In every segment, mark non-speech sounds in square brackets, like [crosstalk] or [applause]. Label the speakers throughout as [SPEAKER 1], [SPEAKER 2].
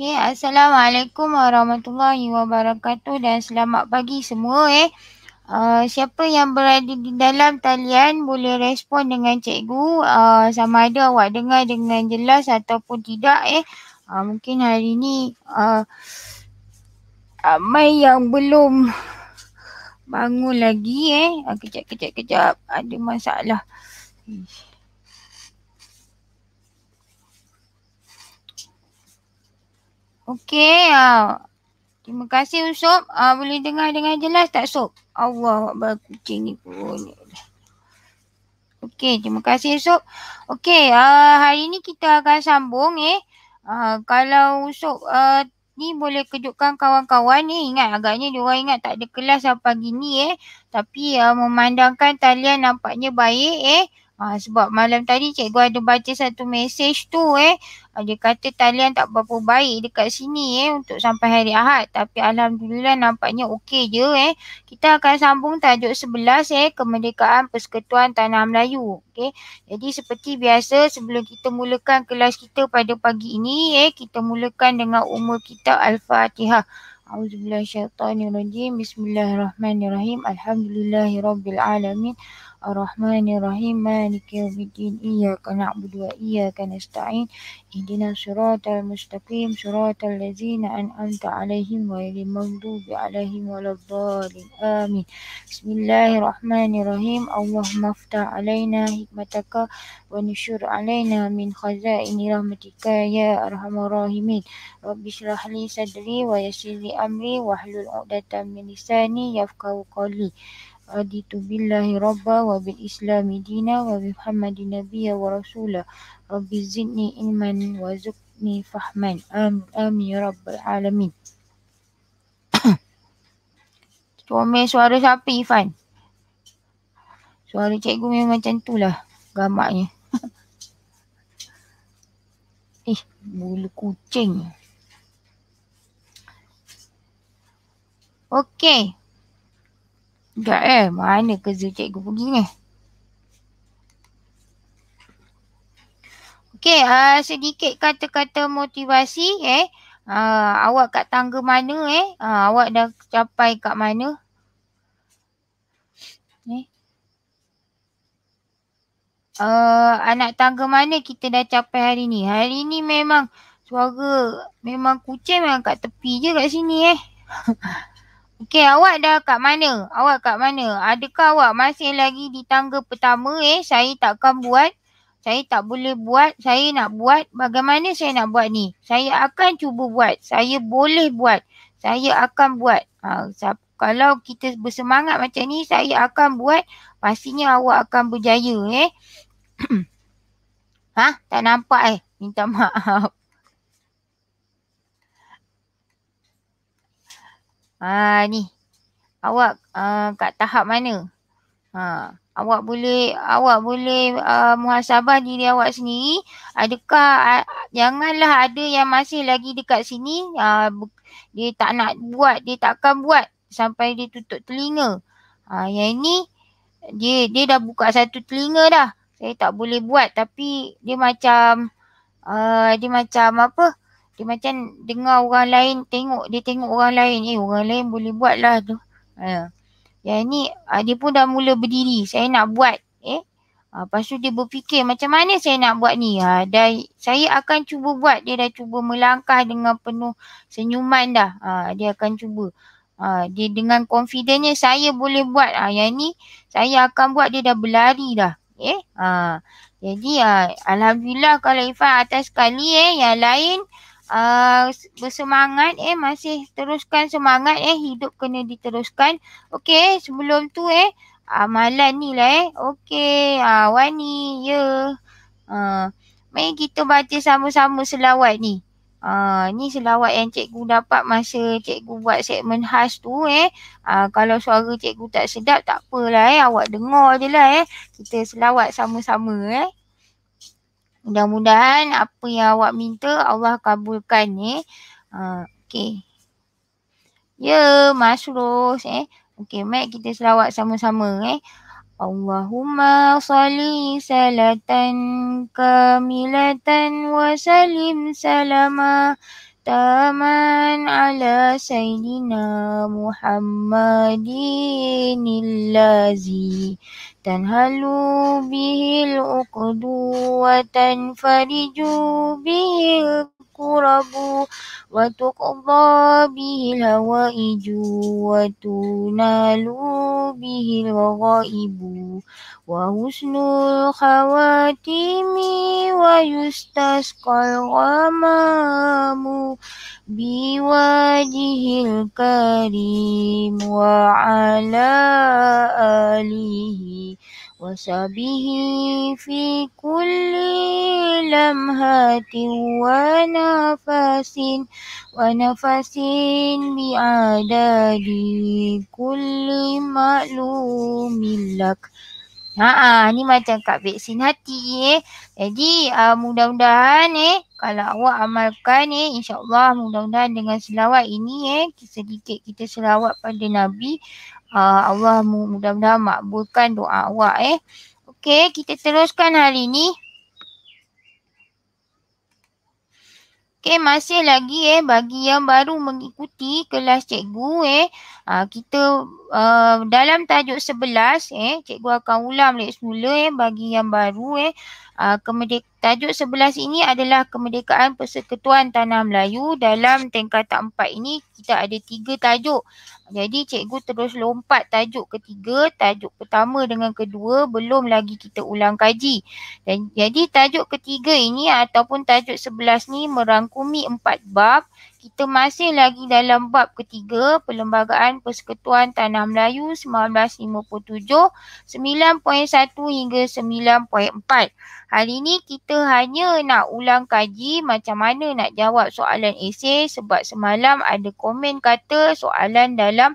[SPEAKER 1] Okay, Assalamualaikum warahmatullahi wabarakatuh dan selamat pagi semua eh. Uh, siapa yang berada di dalam talian boleh respon dengan cikgu uh, sama ada awak dengar dengan jelas ataupun tidak eh. Uh, mungkin hari ni uh, ramai yang belum bangun lagi eh. Uh, kejap, kejap, kejap. Ada masalah. Hmm. Okey. Uh, terima kasih Usop. Uh, boleh dengar dengan jelas tak Sop? Allah Akbar kucing ni pun. Okey. Terima kasih Usop. Okey. Uh, hari ni kita akan sambung eh. Uh, kalau Usop uh, ni boleh kejutkan kawan-kawan ni. Ingat agaknya diorang ingat tak ada kelas pagi ni eh. Tapi uh, memandangkan talian nampaknya baik eh. Ha, sebab malam tadi cikgu ada baca satu mesej tu eh. Ha, dia kata talian tak berapa baik dekat sini eh untuk sampai hari Ahad. Tapi Alhamdulillah nampaknya okey je eh. Kita akan sambung tajuk 11 eh kemerdekaan persekutuan tanah Melayu. Okay. Jadi seperti biasa sebelum kita mulakan kelas kita pada pagi ini eh. Kita mulakan dengan umur kita Al-Fatihah. A'udzubillahirrahmanirrahim. Bismillahirrahmanirrahim. Alhamdulillahirrahmanirrahim. الرحمن الرحيم مالك يوم الدين إياك نعبد وإياك نستعين اهدنا صراط المستقيم صراط الذين أنعمت عليهم غير المغضوب عليهم ولا الضالين آمين بسم الله الرحمن الرحيم اللهم افتح علينا حكمتك ونشر علينا من خزائن رحمتك يا أرحم الراحمين رب اشرح لي صدري ويسر لي أمري واحلل عقدة من لساني يفقه قولي رضيت بالله ربا وبالإسلام دينا وبمحمد نبيا ورسولا رب زدني علما وزقني فحما آمين آمين يا رب العالمين Comel [coughs] suara siapa Ifan? Suara cikgu memang macam tu lah gamaknya. [laughs] eh, bulu kucing. Okey. Sekejap eh, mana kerja cikgu pergi ni? Okey, uh, sedikit kata-kata motivasi eh. Uh, awak kat tangga mana eh? Uh, awak dah capai kat mana? Eh? Uh, anak tangga mana kita dah capai hari ni? Hari ni memang suara memang kucing memang kat tepi je kat sini eh. [laughs] Okey, awak dah kat mana? Awak kat mana? Adakah awak masih lagi di tangga pertama eh? Saya takkan buat. Saya tak boleh buat. Saya nak buat. Bagaimana saya nak buat ni? Saya akan cuba buat. Saya boleh buat. Saya akan buat. Ha, kalau kita bersemangat macam ni, saya akan buat. Pastinya awak akan berjaya eh. [clears throat] ha? Tak nampak eh? Minta maaf. Haa ah, ni. Awak uh, kat tahap mana? Ha, awak boleh awak boleh uh, muhasabah diri awak sendiri. Adakah uh, janganlah ada yang masih lagi dekat sini uh, dia tak nak buat, dia takkan buat sampai dia tutup telinga. Ha, yang ini dia dia dah buka satu telinga dah. Saya tak boleh buat tapi dia macam uh, dia macam apa? Uh, dia macam dengar orang lain tengok, dia tengok orang lain. Eh orang lain boleh buat lah tu. Ha. Yang ni ah, dia pun dah mula berdiri. Saya nak buat. Eh. Ha, lepas tu dia berfikir macam mana saya nak buat ni. Ha, ah, dah, saya akan cuba buat. Dia dah cuba melangkah dengan penuh senyuman dah. Ha, dia akan cuba. Ha, dia dengan confidentnya saya boleh buat. Ha, yang ni saya akan buat dia dah berlari dah. Eh. Ha. Jadi ha, Alhamdulillah kalau Ifan atas sekali eh. Yang lain uh, bersemangat eh masih teruskan semangat eh hidup kena diteruskan. Okey, sebelum tu eh uh, malam ni lah eh. Okey, uh, Wani, ya. Yeah. Uh, mari kita baca sama-sama selawat ni. Uh, ni selawat yang cikgu dapat masa cikgu buat segmen khas tu eh. Uh, kalau suara cikgu tak sedap tak apalah eh. Awak dengar je lah eh. Kita selawat sama-sama eh. Mudah-mudahan apa yang awak minta Allah kabulkan ni. Ha, ya, eh. Uh, okay. Ya, yeah, Masrus eh. Okay, mak kita selawat sama-sama eh. Allahumma salli salatan kamilatan wa salim salama taman ala sayyidina Muhammadinillazi. تنهلوا به الأقد وتنفرجوا به rabu wa tuqda bihil hawaiju wa tunalu bihil ghaibu wa husnul khawatimi wa yustasqal ghamamu biwajihil karim wa ala alihi Wasabihi وسبه في كل wa nafasin ونفس بعدد كل kulli لك Ha ah ni macam kat vaksin hati eh. Jadi uh, mudah-mudahan eh kalau awak amalkan eh insyaallah mudah-mudahan dengan selawat ini eh sedikit kita selawat pada Nabi uh, Allah mudah-mudahan makbulkan doa awak eh. Okey, kita teruskan hari ni. Okey, masih lagi eh bagi yang baru mengikuti kelas cikgu eh. Uh, kita uh, dalam tajuk sebelas eh, cikgu akan ulang balik semula eh bagi yang baru eh. Uh, kemerdekaan Tajuk sebelas ini adalah kemerdekaan persekutuan tanah Melayu. Dalam tingkatan empat ini kita ada tiga tajuk. Jadi cikgu terus lompat tajuk ketiga, tajuk pertama dengan kedua belum lagi kita ulang kaji. Dan, jadi tajuk ketiga ini ataupun tajuk sebelas ni merangkumi empat bab. Kita masih lagi dalam bab ketiga Perlembagaan Persekutuan Tanah Melayu 1957 9.1 hingga 9.4. Hari ini kita kita hanya nak ulang kaji macam mana nak jawab soalan esei sebab semalam ada komen kata soalan dalam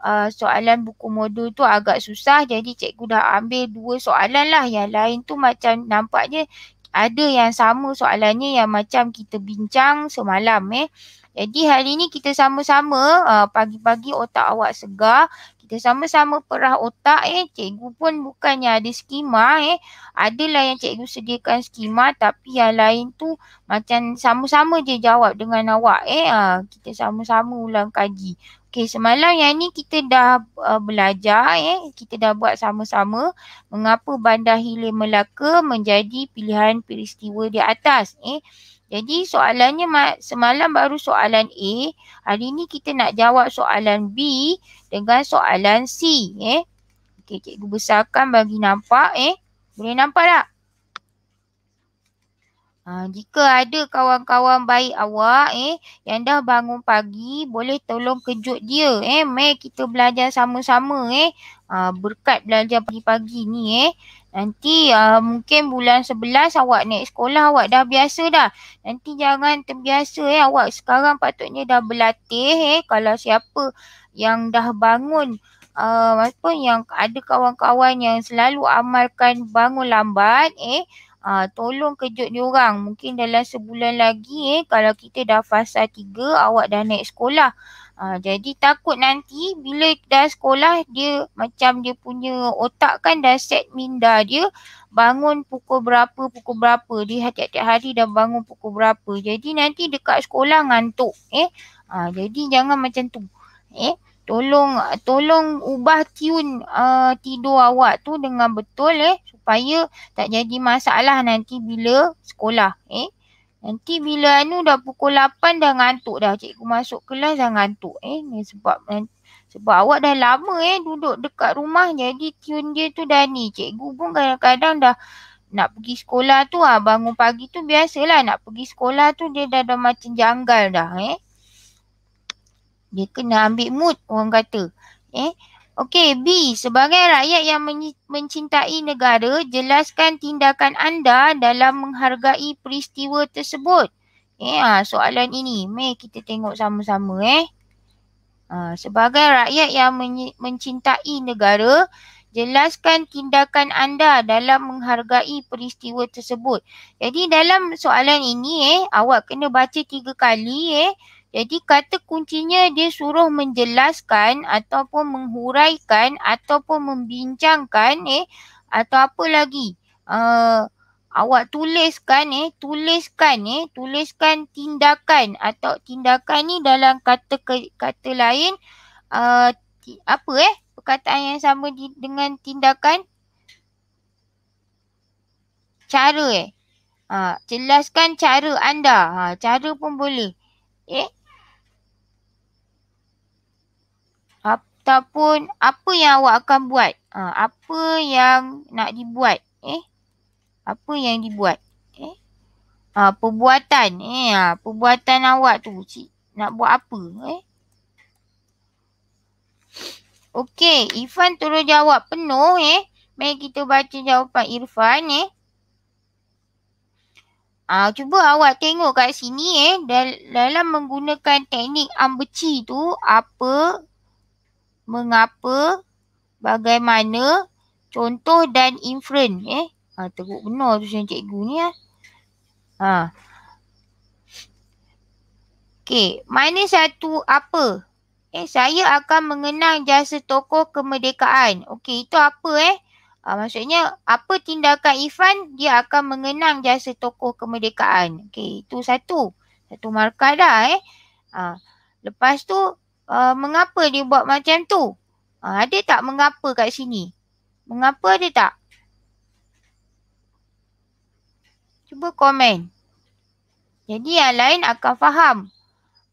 [SPEAKER 1] uh, soalan buku modul tu agak susah jadi cikgu dah ambil dua soalan lah yang lain tu macam nampaknya ada yang sama soalannya yang macam kita bincang semalam eh. Jadi hari ni kita sama-sama uh, pagi-pagi otak awak segar kita sama-sama perah otak eh cikgu pun bukannya ada skema eh adalah yang cikgu sediakan skema tapi yang lain tu macam sama-sama je jawab dengan awak eh ha, kita sama-sama ulang kaji Okey semalam yang ni kita dah uh, belajar eh kita dah buat sama-sama mengapa bandar hilir Melaka menjadi pilihan peristiwa di atas eh jadi soalannya semalam baru soalan A, hari ni kita nak jawab soalan B dengan soalan C. Eh? Okey, cikgu besarkan bagi nampak. Eh? Boleh nampak tak? Ha, jika ada kawan-kawan baik awak eh, yang dah bangun pagi, boleh tolong kejut dia. Eh? Mari kita belajar sama-sama. Eh? Ha, berkat belajar pagi-pagi ni. Eh? Nanti uh, mungkin bulan sebelas awak naik sekolah awak dah biasa dah. Nanti jangan terbiasa eh awak sekarang patutnya dah berlatih eh kalau siapa yang dah bangun uh, ah, apa yang ada kawan-kawan yang selalu amalkan bangun lambat eh uh, tolong kejut diorang mungkin dalam sebulan lagi eh kalau kita dah fasa tiga, awak dah naik sekolah. Uh, jadi takut nanti bila dah sekolah dia macam dia punya otak kan dah set minda dia bangun pukul berapa, pukul berapa. Dia tiap-tiap hari dah bangun pukul berapa. Jadi nanti dekat sekolah ngantuk. Eh? Uh, jadi jangan macam tu. Eh? Tolong tolong ubah tune uh, tidur awak tu dengan betul eh supaya tak jadi masalah nanti bila sekolah eh Nanti bila Anu dah pukul 8 dah ngantuk dah. Cikgu masuk kelas dah ngantuk eh. Ni sebab sebab awak dah lama eh duduk dekat rumah jadi tune dia tu dah ni. Cikgu pun kadang-kadang dah nak pergi sekolah tu ah bangun pagi tu biasalah nak pergi sekolah tu dia dah dah macam janggal dah eh. Dia kena ambil mood orang kata. Eh. Okey, B. Sebagai rakyat yang mencintai negara, jelaskan tindakan anda dalam menghargai peristiwa tersebut. Eh, ha, soalan ini. Mari kita tengok sama-sama eh. Ha, sebagai rakyat yang mencintai negara, jelaskan tindakan anda dalam menghargai peristiwa tersebut. Jadi dalam soalan ini eh, awak kena baca tiga kali eh. Jadi kata kuncinya dia suruh menjelaskan ataupun menghuraikan ataupun membincangkan eh atau apa lagi. Uh, awak tuliskan eh, tuliskan eh, tuliskan tindakan atau tindakan ni dalam kata kata lain uh, apa eh perkataan yang sama di, dengan tindakan cara eh. Ha, jelaskan cara anda. Ha, cara pun boleh. Eh, ataupun apa yang awak akan buat? Ha, apa yang nak dibuat? Eh? Apa yang dibuat? Eh? Ha, perbuatan. Eh, ha, perbuatan awak tu. Cik, nak buat apa? Eh? Okey, Irfan terus jawab penuh eh. Mari kita baca jawapan Irfan eh. Ah, cuba awak tengok kat sini eh dalam menggunakan teknik ambeci tu apa mengapa, bagaimana, contoh dan inference. Eh? Ha, teruk benar tu saya cikgu ni. Ha. Ha. Okey, mana satu apa? Eh, saya akan mengenang jasa tokoh kemerdekaan. Okey, itu apa eh? Ha, maksudnya, apa tindakan Ifan, dia akan mengenang jasa tokoh kemerdekaan. Okey, itu satu. Satu markah dah eh. Ha. Lepas tu, uh, mengapa dia buat macam tu? Uh, ada tak mengapa kat sini? Mengapa ada tak? Cuba komen. Jadi yang lain akan faham.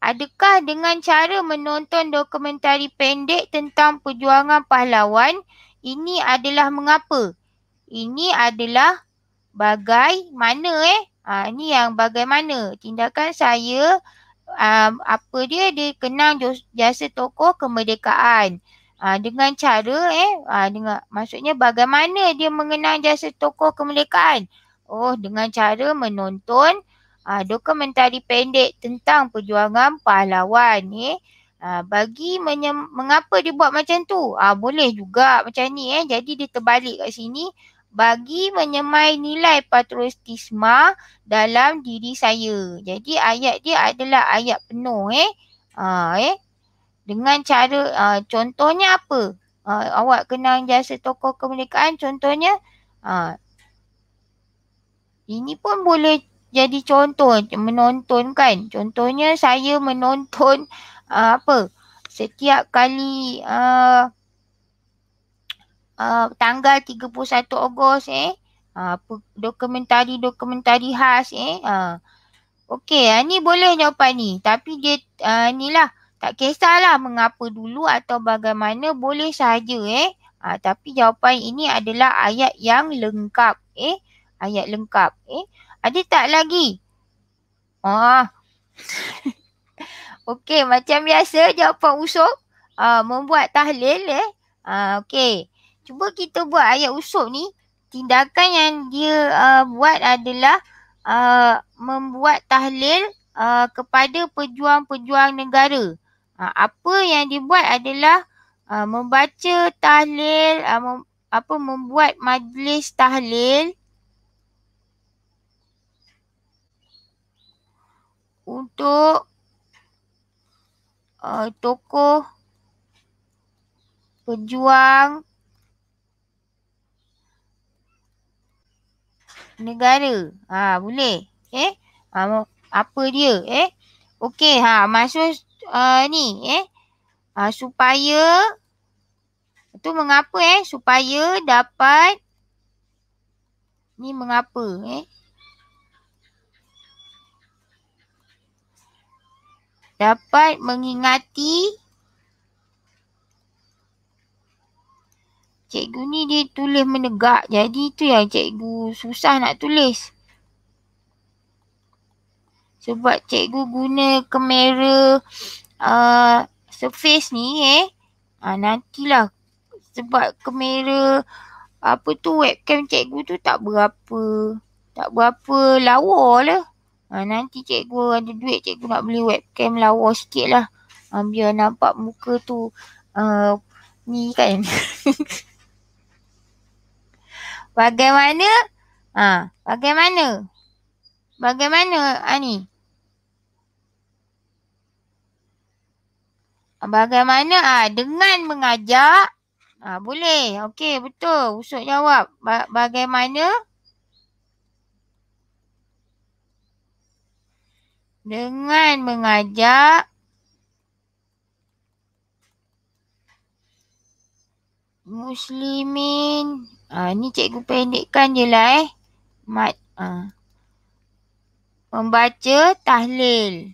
[SPEAKER 1] Adakah dengan cara menonton dokumentari pendek tentang perjuangan pahlawan ini adalah mengapa? Ini adalah bagaimana eh? Ha, ini yang bagaimana tindakan saya um, apa dia dikenang jasa tokoh kemerdekaan uh, dengan cara eh uh, dengan maksudnya bagaimana dia mengenang jasa tokoh kemerdekaan oh dengan cara menonton uh, dokumentari pendek tentang perjuangan pahlawan ni eh. uh, bagi menyem- mengapa dia buat macam tu uh, boleh juga macam ni eh jadi dia terbalik kat sini bagi menyemai nilai patriotisme dalam diri saya. Jadi ayat dia adalah ayat penuh eh. Ha, eh. Dengan cara ha, contohnya apa? Ha, awak kenal jasa tokoh kemerdekaan contohnya ha, ini pun boleh jadi contoh menonton kan. Contohnya saya menonton ha, apa? Setiap kali ha, uh, tanggal 31 Ogos eh uh, dokumentari-dokumentari khas eh uh. okey uh, ni boleh jawapan ni tapi dia uh, lah tak kisahlah mengapa dulu atau bagaimana boleh saja eh uh, tapi jawapan ini adalah ayat yang lengkap eh ayat lengkap eh ada tak lagi ah [laughs] okey macam biasa jawapan usul Uh, membuat tahlil eh. Uh, okay. Cuba kita buat ayat usul ni, tindakan yang dia uh, buat adalah uh, membuat tahlil uh, kepada pejuang-pejuang negara. Uh, apa yang dia buat adalah uh, membaca tahlil, uh, mem- apa membuat majlis tahlil untuk uh, tokoh pejuang negara. Ha boleh. Eh ha, apa dia eh? Okey ha maksud uh, ni eh ha, supaya tu mengapa eh supaya dapat ni mengapa eh dapat mengingati cikgu ni dia tulis menegak jadi tu yang cikgu susah nak tulis sebab cikgu guna kamera uh, surface ni eh ha, nantilah sebab kamera apa tu webcam cikgu tu tak berapa tak berapa lawa lah ha, nanti cikgu ada duit cikgu nak beli webcam lawa sikit lah ha, biar nampak muka tu uh, ni kan [laughs] Bagaimana? Ha, bagaimana? Bagaimana Ani? Bagaimana ha, dengan mengajak? Ha, boleh. Okey, betul. Usut jawab. Ba- bagaimana? Dengan mengajak. Muslimin Ha, ni cikgu pendekkan je lah eh. Mat, ha. Membaca tahlil.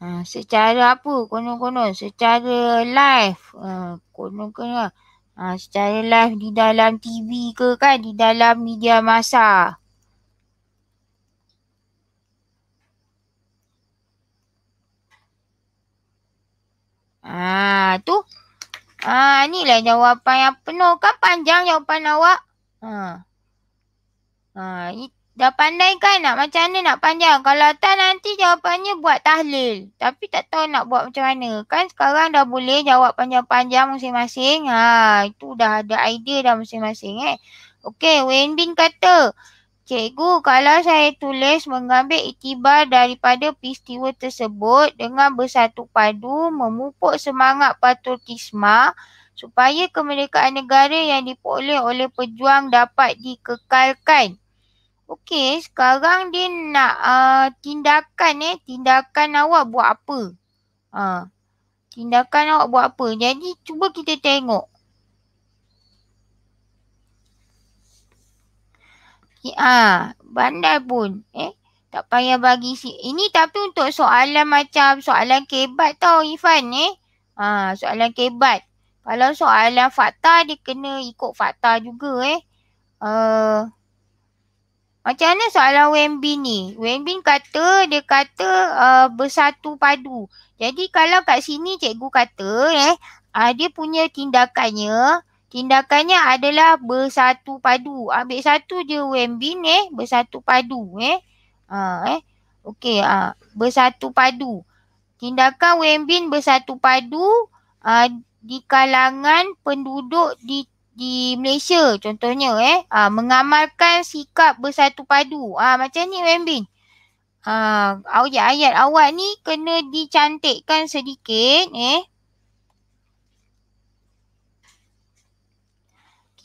[SPEAKER 1] Ha, secara apa konon-konon? Secara live. Ha, konon-konon. Lah. Ha, secara live di dalam TV ke kan? Di dalam media masa. Ha. Haa, ah, tu. ah, ni lah jawapan yang penuh. Kan panjang jawapan awak. Haa. Ha, ah. Ah, dah pandai kan nak macam mana nak panjang. Kalau tak nanti jawapannya buat tahlil. Tapi tak tahu nak buat macam mana. Kan sekarang dah boleh jawab panjang-panjang masing-masing. Haa, ah, itu dah ada idea dah masing-masing eh. Okey, Wenbin kata. Cikgu, kalau saya tulis mengambil iktibar daripada peristiwa tersebut dengan bersatu padu memupuk semangat patriotisme supaya kemerdekaan negara yang diperoleh oleh pejuang dapat dikekalkan. Okey, sekarang dia nak uh, tindakan eh, tindakan awak buat apa? Uh, tindakan awak buat apa? Jadi cuba kita tengok. Ha, bandar pun. Eh, tak payah bagi si. Ini tapi untuk soalan macam soalan kebat tau Ifan eh. Ha, soalan kebat. Kalau soalan fakta dia kena ikut fakta juga eh. Uh, macam mana soalan Wembin ni? Wembin kata, dia kata uh, bersatu padu. Jadi kalau kat sini cikgu kata eh, uh, dia punya tindakannya Tindakannya adalah bersatu padu. Ambil satu je wembin eh. Bersatu padu eh. Ha, eh. Okey. Ha. Bersatu padu. Tindakan wembin bersatu padu ha, di kalangan penduduk di di Malaysia contohnya eh. Ha, mengamalkan sikap bersatu padu. Ha, macam ni wembin. Ha, ayat-ayat awak ni kena dicantikkan sedikit eh.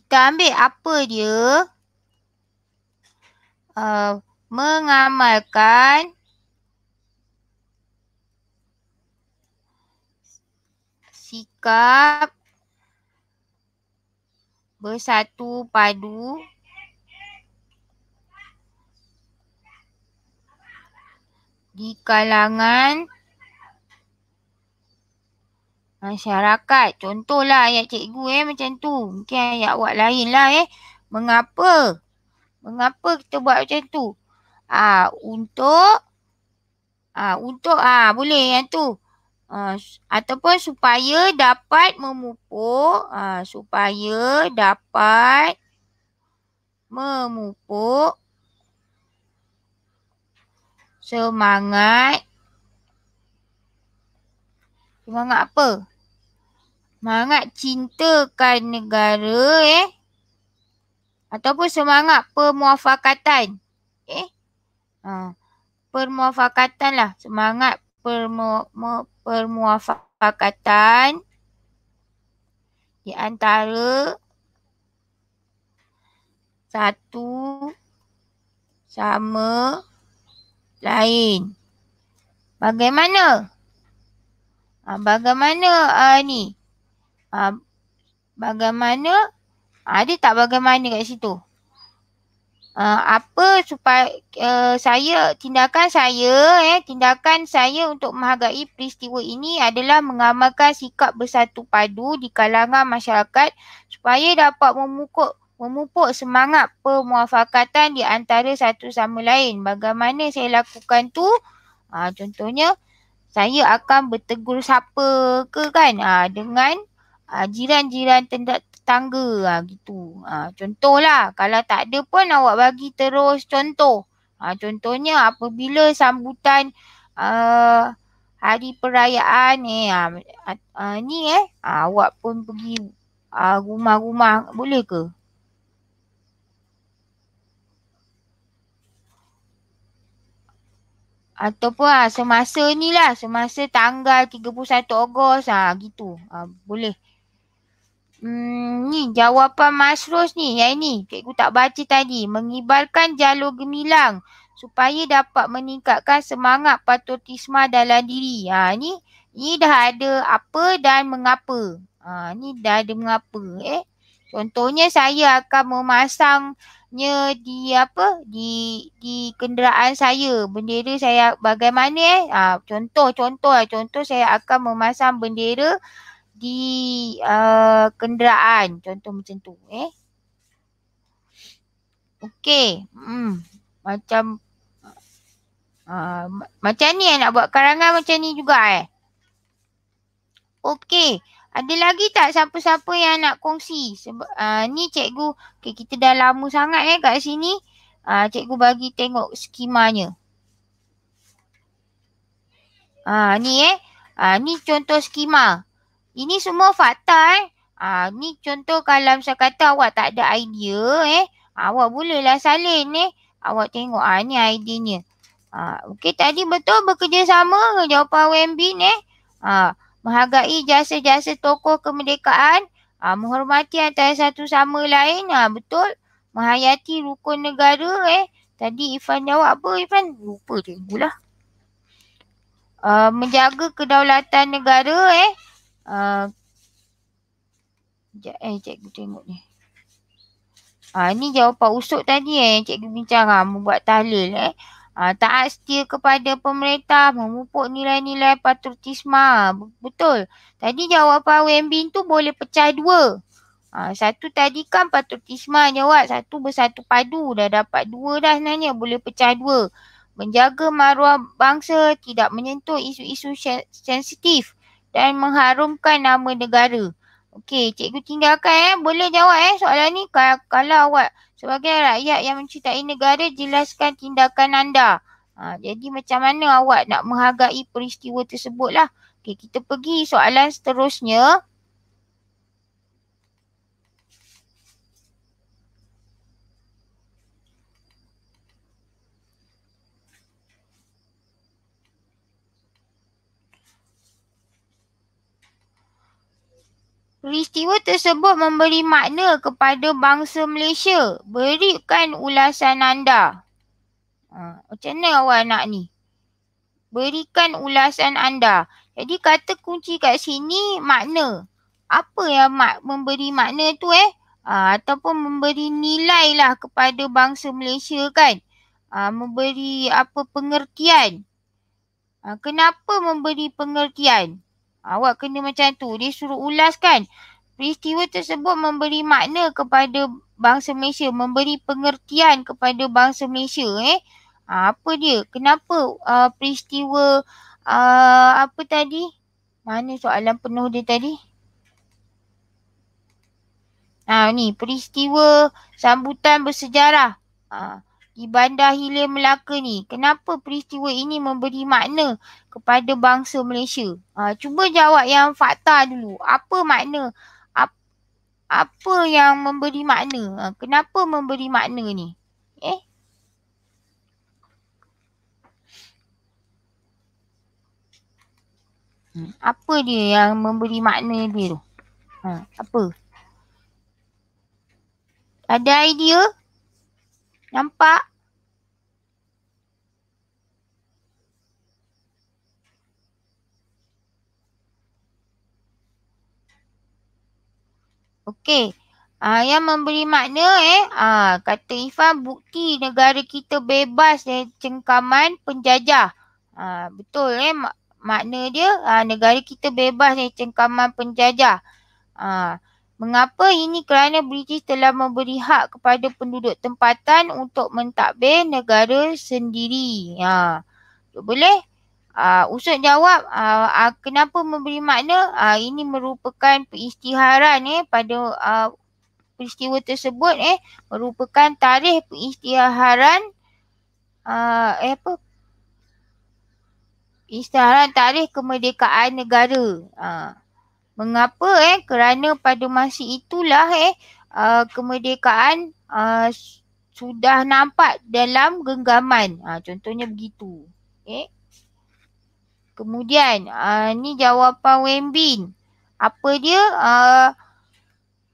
[SPEAKER 1] Kita ambil apa dia? Uh, mengamalkan sikap bersatu padu di kalangan masyarakat. Contohlah ayat cikgu eh macam tu. Mungkin ayat awak lain lah eh. Mengapa? Mengapa kita buat macam tu? Ah ha, untuk ah ha, untuk ah ha, boleh yang tu. Ha, ataupun supaya dapat memupuk ha, supaya dapat memupuk semangat semangat apa Semangat cintakan negara eh. Ataupun semangat permuafakatan. Eh. Ha. Permuafakatan lah. Semangat permu permuafakatan. Di antara satu sama lain. Bagaimana? Ha, bagaimana uh, ni? Uh, Ha, bagaimana? Ha, tak bagaimana kat situ. Ha, apa supaya uh, saya, tindakan saya, eh, tindakan saya untuk menghargai peristiwa ini adalah mengamalkan sikap bersatu padu di kalangan masyarakat supaya dapat memukul memupuk semangat permuafakatan di antara satu sama lain. Bagaimana saya lakukan tu? Ha, contohnya, saya akan bertegur sapa ke kan? Ha, dengan ha, jiran-jiran tendak tetangga ha, gitu. Ha, contohlah kalau tak ada pun awak bagi terus contoh. Ha, contohnya apabila sambutan uh, hari perayaan ni, eh, uh, uh, ni eh, uh, awak pun pergi uh, rumah-rumah boleh ke? Ataupun ha, semasa ni lah, semasa tanggal 31 Ogos, ha, gitu. Ha, boleh. Hmm, ni jawapan Ros ni, yang ini, cikgu tak baca tadi. Mengibarkan jalur gemilang supaya dapat meningkatkan semangat patriotisme dalam diri. Ha, ni, ni dah ada apa dan mengapa. Ha, ni dah ada mengapa eh. Contohnya saya akan memasangnya di apa di di kenderaan saya bendera saya bagaimana eh ha, contoh contoh lah. contoh saya akan memasang bendera di uh, kenderaan contoh macam tu eh okey hmm macam uh, macam ni eh, nak buat karangan macam ni juga eh okey ada lagi tak siapa-siapa yang nak kongsi sebab uh, ni cikgu okay, kita dah lama sangat eh kat sini uh, cikgu bagi tengok skimanya ah uh, ni eh Ah uh, ni contoh skema. Ini semua fakta eh. Ha, ni contoh kalau misal kata awak tak ada idea eh. Awak bolehlah salin eh. Awak tengok ha, ni ideanya. Ha, ah, Okey tadi betul bekerjasama jawapan WMB ni eh. Ha, menghargai jasa-jasa tokoh kemerdekaan. Ha, menghormati antara satu sama lain. Ha, betul. Menghayati rukun negara eh. Tadi Ifan jawab apa Ifan? Lupa tengok Uh, lah. menjaga kedaulatan negara eh. Uh, sekejap eh cikgu tengok ni. Ah, ini jawapan usut tadi eh cikgu bincang ah, membuat tahlil eh. Ah, taat setia kepada pemerintah memupuk nilai-nilai patriotisma ah, Betul. Tadi jawapan WMB tu boleh pecah dua. Ah, satu tadi kan patriotisma jawab. Satu bersatu padu. Dah dapat dua dah nanya Boleh pecah dua. Menjaga maruah bangsa tidak menyentuh isu-isu sensitif dan mengharumkan nama negara? Okey, cikgu tinggalkan eh. Boleh jawab eh soalan ni kalau awak sebagai rakyat yang mencintai negara jelaskan tindakan anda. Ha, jadi macam mana awak nak menghargai peristiwa tersebut lah. Okey, kita pergi soalan seterusnya. peristiwa tersebut memberi makna kepada bangsa Malaysia. Berikan ulasan anda. Ha, macam mana awak nak ni? Berikan ulasan anda. Jadi kata kunci kat sini makna. Apa yang mak memberi makna tu eh? Ha, ataupun memberi nilai lah kepada bangsa Malaysia kan? Ha, memberi apa pengertian? Ha, kenapa memberi pengertian? Pengertian? Awak kena macam tu. Dia suruh ulas kan. Peristiwa tersebut memberi makna kepada bangsa Malaysia. Memberi pengertian kepada bangsa Malaysia eh. Ha, apa dia? Kenapa uh, peristiwa uh, apa tadi? Mana soalan penuh dia tadi? Ha ni peristiwa sambutan bersejarah. Ha di Bandar Hilir Melaka ni. Kenapa peristiwa ini memberi makna kepada bangsa Malaysia? Ha, cuba jawab yang fakta dulu. Apa makna? Ap, apa yang memberi makna? Ha, kenapa memberi makna ni? Eh? Hmm, apa dia yang memberi makna dia tu? Ha, apa? Ada idea? Nampak? Okey. Uh, yang memberi makna eh, uh, kata Ifan bukti negara kita bebas dari cengkaman penjajah. Uh, betul eh, makna dia uh, negara kita bebas dari cengkaman penjajah. Uh, Mengapa ini kerana British telah memberi hak kepada penduduk tempatan untuk mentadbir negara sendiri. Ha. Ya. Boleh? Uh, usut jawab uh, uh, kenapa memberi makna uh, ini merupakan peristiharan eh pada uh, peristiwa tersebut eh merupakan tarikh peristiharan uh, eh apa peristiharan tarikh kemerdekaan negara uh. Mengapa eh? Kerana pada masa itulah eh uh, kemerdekaan uh, sudah nampak dalam genggaman. Uh, contohnya begitu. Okay. Eh? Kemudian uh, ni jawapan Wembin. Apa dia? Uh,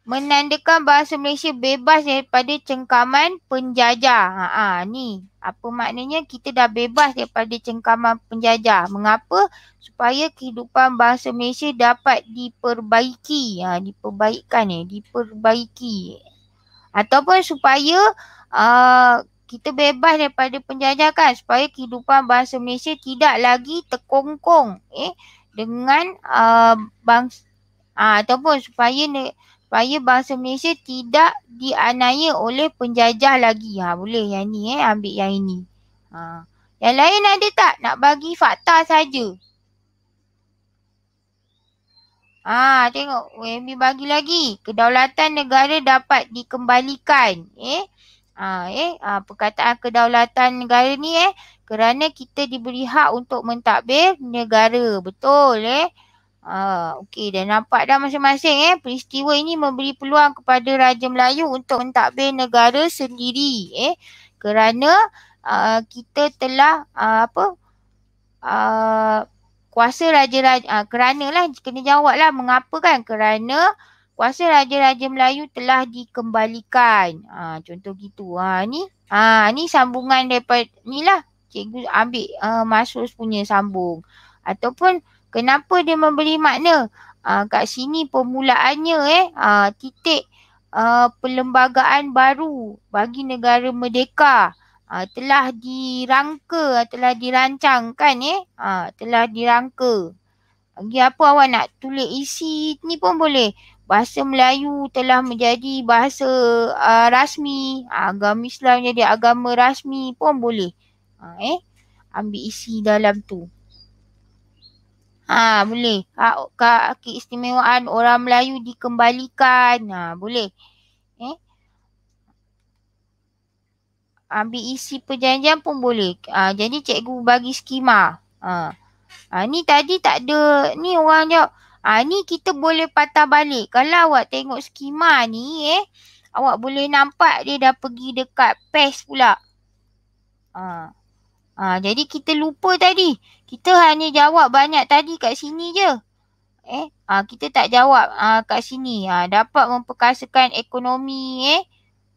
[SPEAKER 1] menandakan bahasa Malaysia bebas daripada cengkaman penjajah. Ha, ha ni. Apa maknanya kita dah bebas daripada cengkaman penjajah. Mengapa? Supaya kehidupan bahasa Malaysia dapat diperbaiki. Ha, diperbaikkan ya. Diperbaiki. Ataupun supaya uh, kita bebas daripada penjajah kan. Supaya kehidupan bahasa Malaysia tidak lagi terkongkong. Eh, dengan uh, bangsa. Uh, ataupun supaya ne- supaya bangsa Malaysia tidak dianaya oleh penjajah lagi. Ha boleh yang ni eh ambil yang ini. Ha. Yang lain ada tak? Nak bagi fakta saja. Ah, ha, tengok UMB bagi lagi. Kedaulatan negara dapat dikembalikan. Eh, ha, eh ha, perkataan kedaulatan negara ni eh kerana kita diberi hak untuk mentadbir negara. Betul eh. Ah, okey dan nampak dah masing-masing eh peristiwa ini memberi peluang kepada Raja Melayu untuk mentadbir negara sendiri eh kerana uh, kita telah uh, apa uh, kuasa raja-raja uh, kerana lah kena jawablah mengapa kan kerana kuasa raja-raja Melayu telah dikembalikan. uh, contoh gitu. Ha uh, ni. Ha uh, ni sambungan daripada ni lah cikgu ambil uh, masuk punya sambung ataupun Kenapa dia memberi makna? Ha, kat sini permulaannya eh ha, titik uh, perlembagaan baru bagi negara merdeka ha, telah dirangka telah dirancangkan eh ha, telah dirangka. Bagi apa awak nak tulis isi ni pun boleh. Bahasa Melayu telah menjadi bahasa uh, rasmi, agama Islam jadi agama rasmi pun boleh. Ha, eh ambil isi dalam tu. Ah ha, boleh. Hak ke keistimewaan orang Melayu dikembalikan. Ha boleh. Eh. Ambil isi perjanjian pun boleh. Ha, jadi cikgu bagi skema. Ha. ha. ni tadi tak ada. Ni orang jawab. Ha, ni kita boleh patah balik. Kalau awak tengok skema ni eh. Awak boleh nampak dia dah pergi dekat PES pula. Ha. Ha, jadi kita lupa tadi. Kita hanya jawab banyak tadi kat sini je. Eh, ha, kita tak jawab ha, kat sini. Ha, dapat memperkasakan ekonomi eh.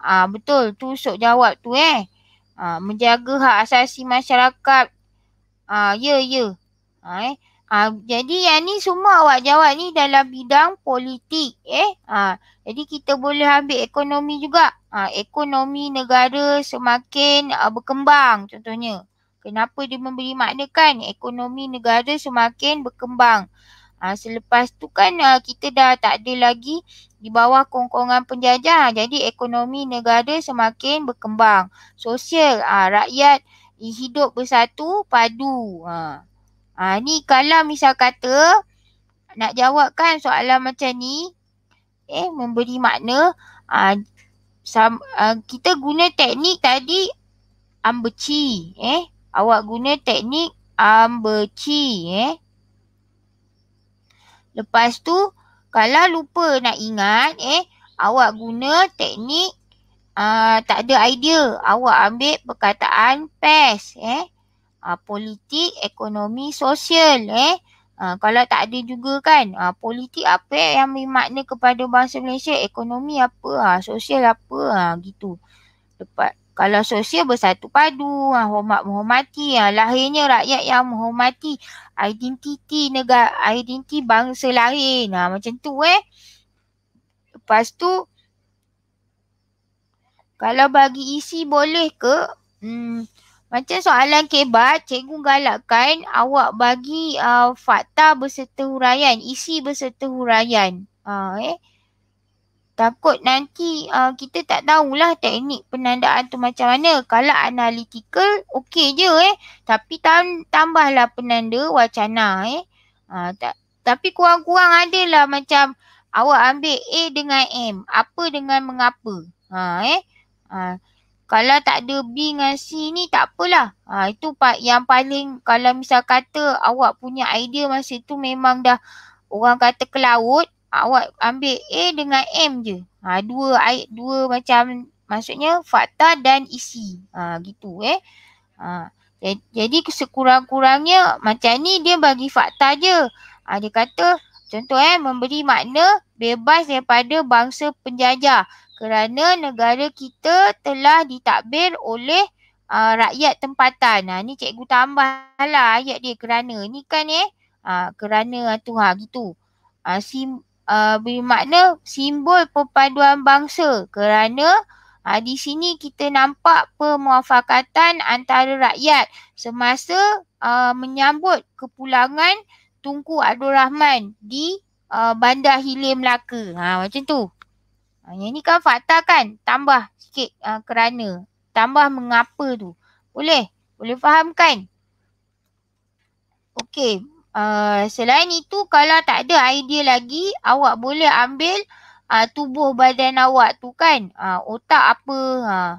[SPEAKER 1] Ha, betul tu sok jawab tu eh. Ha, menjaga hak asasi masyarakat. Ha, ya, ya. Ha, eh. Ha, jadi yang ni semua awak jawab ni dalam bidang politik eh. Ha, jadi kita boleh ambil ekonomi juga. Ha, ekonomi negara semakin uh, berkembang contohnya. Kenapa dia memberi makna kan ekonomi negara semakin berkembang. Ha, selepas tu kan ha, kita dah tak ada lagi di bawah kongkongan penjajah. Jadi ekonomi negara semakin berkembang. Sosial, ha, rakyat hidup bersatu, padu. Ha. Ha, ni kalau misal kata nak jawab kan soalan macam ni, eh memberi makna ha, sam, ha, kita guna teknik tadi ambeci. Eh. Awak guna teknik ambeci eh. Lepas tu kalau lupa nak ingat eh awak guna teknik uh, tak ada idea. Awak ambil perkataan PES eh. Uh, politik, ekonomi, sosial eh. Uh, kalau tak ada juga kan uh, politik apa eh, yang bermakna kepada bahasa Malaysia, ekonomi apa, uh, sosial apa uh, gitu. Lepas kalau sosial bersatu padu, ha, hormat menghormati, ha, lahirnya rakyat yang menghormati identiti negara, identiti bangsa lain. Ha, macam tu eh. Lepas tu, kalau bagi isi boleh ke? Hmm, macam soalan kebat, cikgu galakkan awak bagi uh, fakta berserta huraian, isi berserta huraian. Ha, eh. Takut nanti uh, kita tak tahulah teknik penandaan tu macam mana. Kalau analytical, okey je eh. Tapi tambahlah penanda wacana eh. Uh, ta tapi kurang-kurang adalah macam awak ambil A dengan M. Apa dengan mengapa. Ha, eh. ha, kalau tak ada B dengan C ni tak apalah. Ha, itu yang paling kalau misal kata awak punya idea masa tu memang dah orang kata kelaut awak ambil A dengan M je. Ha, dua ayat, dua macam maksudnya fakta dan isi. Ha, gitu eh. Ha, jadi sekurang-kurangnya macam ni dia bagi fakta je. Ha, dia kata contoh eh memberi makna bebas daripada bangsa penjajah kerana negara kita telah ditakbir oleh uh, rakyat tempatan. Ha, ni cikgu tambahlah ayat dia kerana. Ni kan eh. Ha, kerana tu ha gitu. Ha, sim, uh, bermakna simbol perpaduan bangsa kerana uh, di sini kita nampak pemuafakatan antara rakyat semasa uh, menyambut kepulangan Tunku Abdul Rahman di uh, Bandar Hilir Melaka. Ha, macam tu. Ha, yang ni kan fakta kan? Tambah sikit uh, kerana. Tambah mengapa tu. Boleh? Boleh faham kan? Okey, Eh, selain itu kalau tak ada idea lagi awak boleh ambil uh, tubuh badan awak tu kan uh, otak apa uh,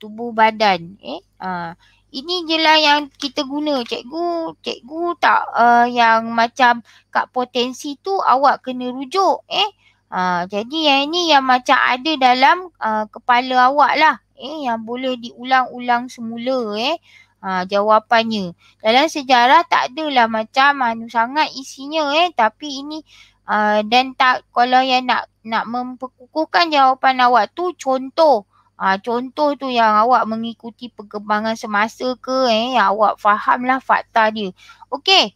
[SPEAKER 1] tubuh badan eh uh, ini jelah yang kita guna cikgu cikgu tak uh, yang macam kat potensi tu awak kena rujuk eh uh, jadi yang ini yang macam ada dalam uh, kepala awak lah eh yang boleh diulang-ulang semula eh Ha, jawapannya. Dalam sejarah tak adalah macam anu sangat isinya eh. Tapi ini uh, dan tak kalau yang nak nak memperkukuhkan jawapan awak tu contoh. Ha, contoh tu yang awak mengikuti perkembangan semasa ke eh. Yang awak fahamlah fakta dia. Okey.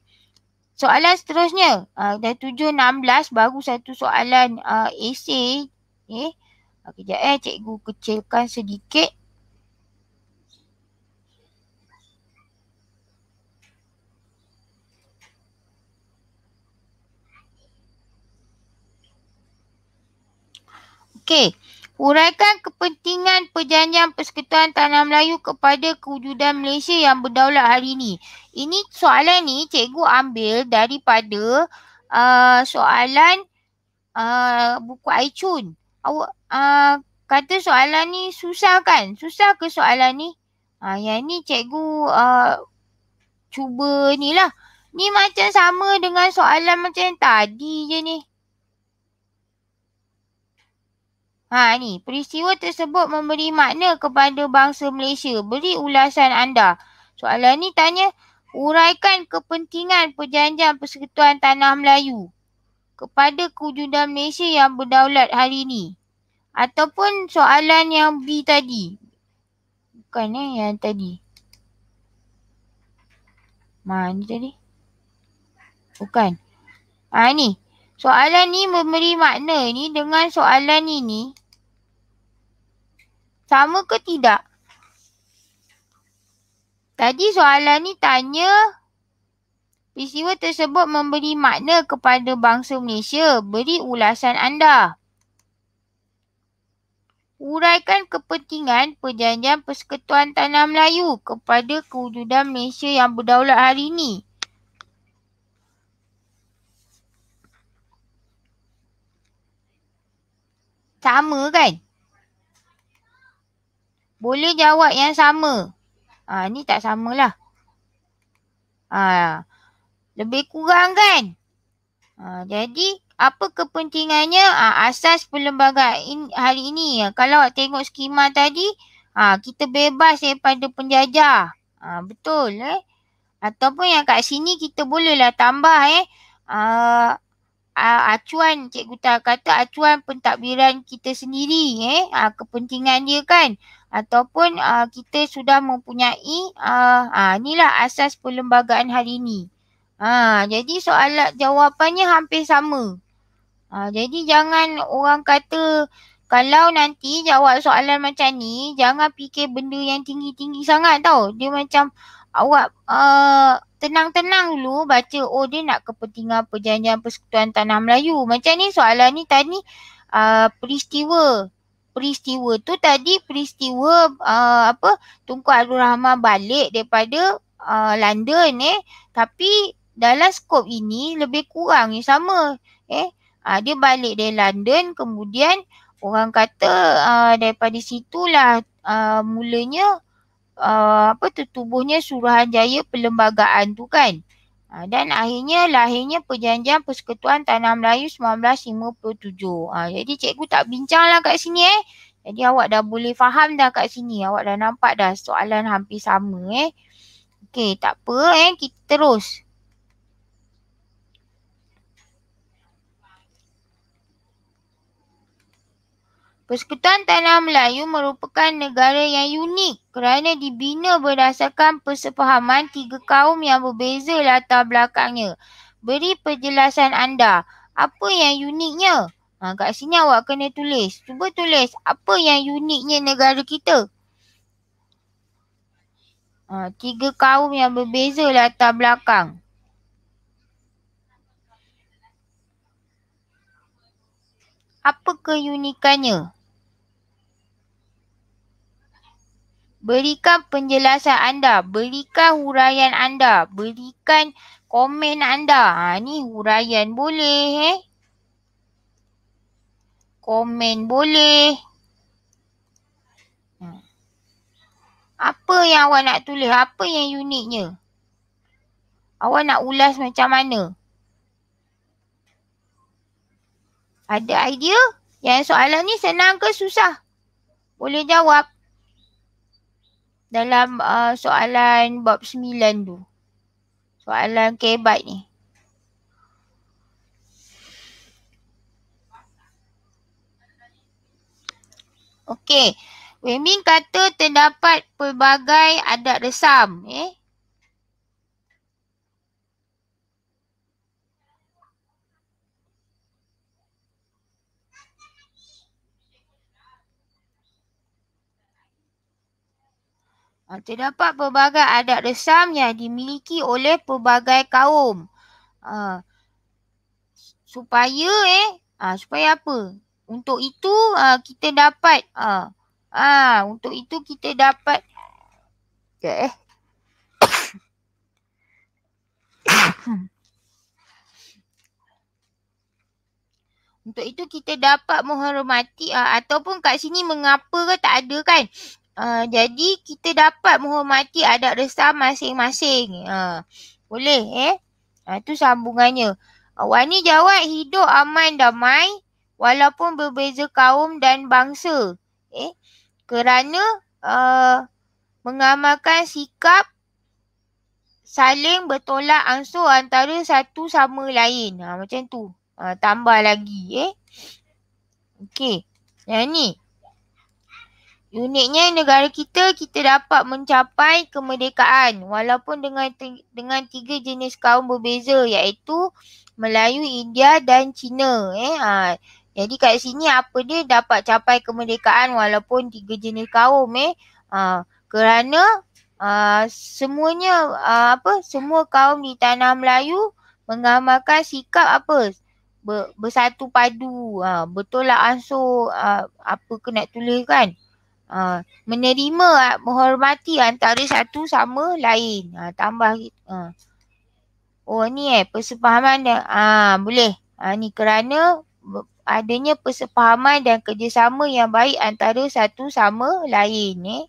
[SPEAKER 1] Soalan seterusnya. Uh, dah tujuh enam belas baru satu soalan uh, ha, esay. Eh. Kejap eh cikgu kecilkan sedikit. Okey. Uraikan kepentingan perjanjian persekutuan tanah Melayu kepada kewujudan Malaysia yang berdaulat hari ini. Ini soalan ni cikgu ambil daripada uh, soalan uh, buku Aichun. Awak uh, kata soalan ni susah kan? Susah ke soalan ni? Ha, yang ni cikgu uh, cuba ni lah. Ni macam sama dengan soalan macam tadi je ni. Ha ni, peristiwa tersebut memberi makna kepada bangsa Malaysia. Beri ulasan anda. Soalan ni tanya, uraikan kepentingan perjanjian Persekutuan Tanah Melayu kepada kewujudan Malaysia yang berdaulat hari ini. Ataupun soalan yang B tadi. Bukan eh yang tadi. Mana tadi? Bukan. Ha ni, Soalan ni memberi makna ni dengan soalan ini. Sama ke tidak? Tadi soalan ni tanya peristiwa tersebut memberi makna kepada bangsa Malaysia. Beri ulasan anda. Uraikan kepentingan perjanjian persekutuan tanah Melayu kepada kewujudan Malaysia yang berdaulat hari ini. Sama kan? Boleh jawab yang sama. Ha, ni tak samalah. Ha, lebih kurang kan? Ha, jadi apa kepentingannya ha, asas perlembagaan hari ini? Kalau awak tengok skema tadi, ha, kita bebas daripada penjajah. Ha, betul eh? Ataupun yang kat sini kita bolehlah tambah eh. Uh, uh, acuan cikgu tak kata acuan pentadbiran kita sendiri eh uh, kepentingan dia kan ataupun uh, kita sudah mempunyai uh, uh, inilah asas perlembagaan hari ini ha uh, jadi soalan jawapannya hampir sama uh, jadi jangan orang kata kalau nanti jawab soalan macam ni, jangan fikir benda yang tinggi-tinggi sangat tau. Dia macam, awak uh, tenang-tenang dulu baca oh dia nak kepentingan perjanjian persekutuan tanah Melayu. Macam ni soalan ni tadi uh, peristiwa peristiwa tu tadi peristiwa uh, apa Tunku Abdul Rahman balik daripada uh, London eh tapi dalam skop ini lebih kurang ni sama eh uh, dia balik dari London kemudian orang kata uh, daripada situlah uh, mulanya uh, apa tertubuhnya Suruhanjaya Perlembagaan tu kan. Ha, dan akhirnya lahirnya perjanjian Persekutuan Tanah Melayu 1957. Ha, uh, jadi cikgu tak bincang lah kat sini eh. Jadi awak dah boleh faham dah kat sini. Awak dah nampak dah soalan hampir sama eh. Okey, tak apa eh. Kita terus. Persekutuan Tanah Melayu merupakan negara yang unik kerana dibina berdasarkan persefahaman tiga kaum yang berbeza latar belakangnya. Beri penjelasan anda. Apa yang uniknya? Ha, kat sini awak kena tulis. Cuba tulis apa yang uniknya negara kita. Ha, tiga kaum yang berbeza latar belakang. Apa keunikannya? Berikan penjelasan anda. Berikan huraian anda. Berikan komen anda. Ha, ni huraian boleh. Eh? Komen boleh. Hmm. Apa yang awak nak tulis? Apa yang uniknya? Awak nak ulas macam mana? Ada idea? Yang soalan ni senang ke susah? Boleh jawab dalam uh, soalan bab 9 tu. Soalan kebat ni. Okey. Weming kata terdapat pelbagai adat resam. Eh? Ha, terdapat pelbagai adat resam yang dimiliki oleh pelbagai kaum. Ha, supaya eh, ha, supaya apa? Untuk itu kita dapat, untuk itu kita dapat. Eh? Okay. [coughs] Untuk itu kita dapat menghormati uh, ataupun kat sini mengapa ke tak ada kan. Uh, jadi kita dapat menghormati adat resah masing-masing. Uh, boleh eh? Itu ah, sambungannya. Uh, wani jawab hidup aman damai walaupun berbeza kaum dan bangsa. Eh? Kerana uh, mengamalkan sikap saling bertolak ansur antara satu sama lain. Uh, macam tu. Uh, tambah lagi eh. Okey. Yang ni. Uniknya negara kita kita dapat mencapai kemerdekaan walaupun dengan dengan tiga jenis kaum berbeza iaitu Melayu, India dan Cina eh. Ha. Jadi kat sini apa dia dapat capai kemerdekaan walaupun tiga jenis kaum eh. Ha. kerana ha, semuanya ha, apa semua kaum di tanah Melayu mengamalkan sikap apa? Ber- bersatu padu. Ha. betul lah ansur ha, apa kena tulis kan? Ha, menerima, ah, menghormati antara satu sama lain. Ha, tambah. Ha. Oh ni eh persepahaman dan ha, boleh. Ha, ni kerana adanya persepahaman dan kerjasama yang baik antara satu sama lain eh.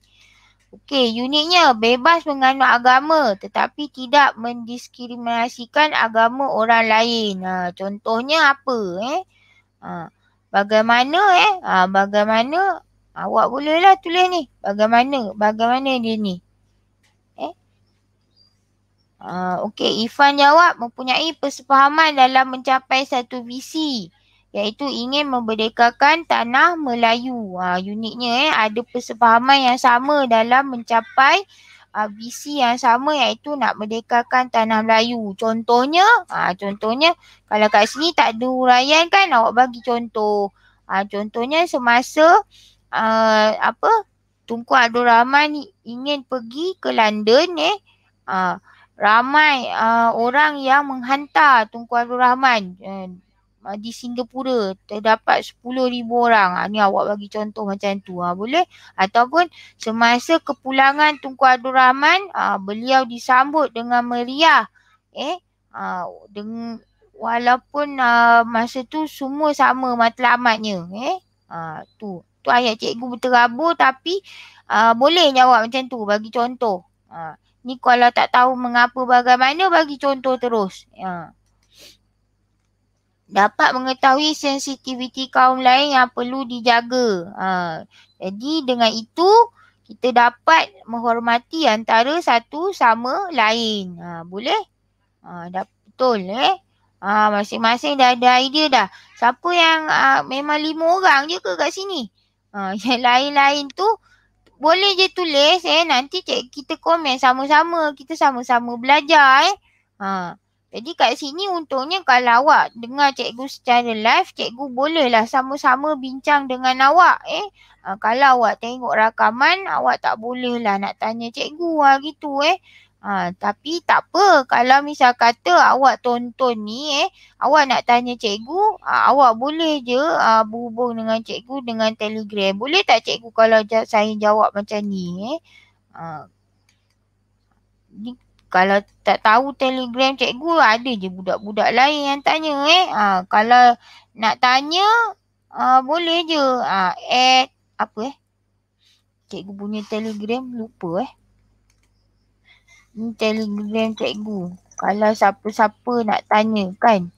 [SPEAKER 1] Okey, uniknya bebas menganut agama tetapi tidak mendiskriminasikan agama orang lain. Ha, contohnya apa eh? Ha, bagaimana eh? Ha, bagaimana Awak bolehlah tulis ni. Bagaimana? Bagaimana dia ni? Eh? Uh, Okey, Ifan jawab mempunyai persepahaman dalam mencapai satu visi iaitu ingin memerdekakan tanah Melayu. Ha, uniknya eh, ada persepahaman yang sama dalam mencapai uh, visi yang sama iaitu nak merdekakan tanah Melayu. Contohnya, ha, contohnya kalau kat sini tak ada huraian kan awak bagi contoh. Ha, contohnya semasa uh, apa Tunku Abdul Rahman ni ingin pergi ke London eh uh, ramai uh, orang yang menghantar Tunku Abdul Rahman uh, di Singapura terdapat 10,000 orang. Uh, ni awak bagi contoh macam tu. Uh, boleh? Ataupun semasa kepulangan Tunku Abdul Rahman uh, beliau disambut dengan meriah eh uh, dengan walaupun uh, masa tu semua sama matlamatnya eh uh, tu tu ayat cikgu berterabur tapi uh, boleh jawab macam tu bagi contoh. Uh, ni kalau tak tahu mengapa bagaimana bagi contoh terus. Ya. Dapat mengetahui sensitiviti kaum lain yang perlu dijaga. Uh, jadi dengan itu kita dapat menghormati antara satu sama lain. Ha, boleh? Ha, dah betul eh. Ha, masing-masing dah ada idea dah. Siapa yang ha, memang lima orang je ke kat sini? Uh, [laughs] yang lain-lain tu boleh je tulis eh nanti cik kita komen sama-sama kita sama-sama belajar eh. Ha. jadi kat sini untungnya kalau awak dengar cikgu secara live cikgu bolehlah sama-sama bincang dengan awak eh. Uh, kalau awak tengok rakaman awak tak bolehlah nak tanya cikgu lah gitu eh. Ha, tapi tak apa kalau misal kata awak tonton ni eh awak nak tanya cikgu ha, awak boleh je ha, berhubung dengan cikgu dengan telegram boleh tak cikgu kalau saya jawab macam ni eh ha, ni, kalau tak tahu telegram cikgu ada je budak-budak lain yang tanya eh ha, kalau nak tanya ha, boleh je ha, add apa eh cikgu punya telegram lupa eh ni telegram cikgu. Kalau siapa-siapa nak tanya kan.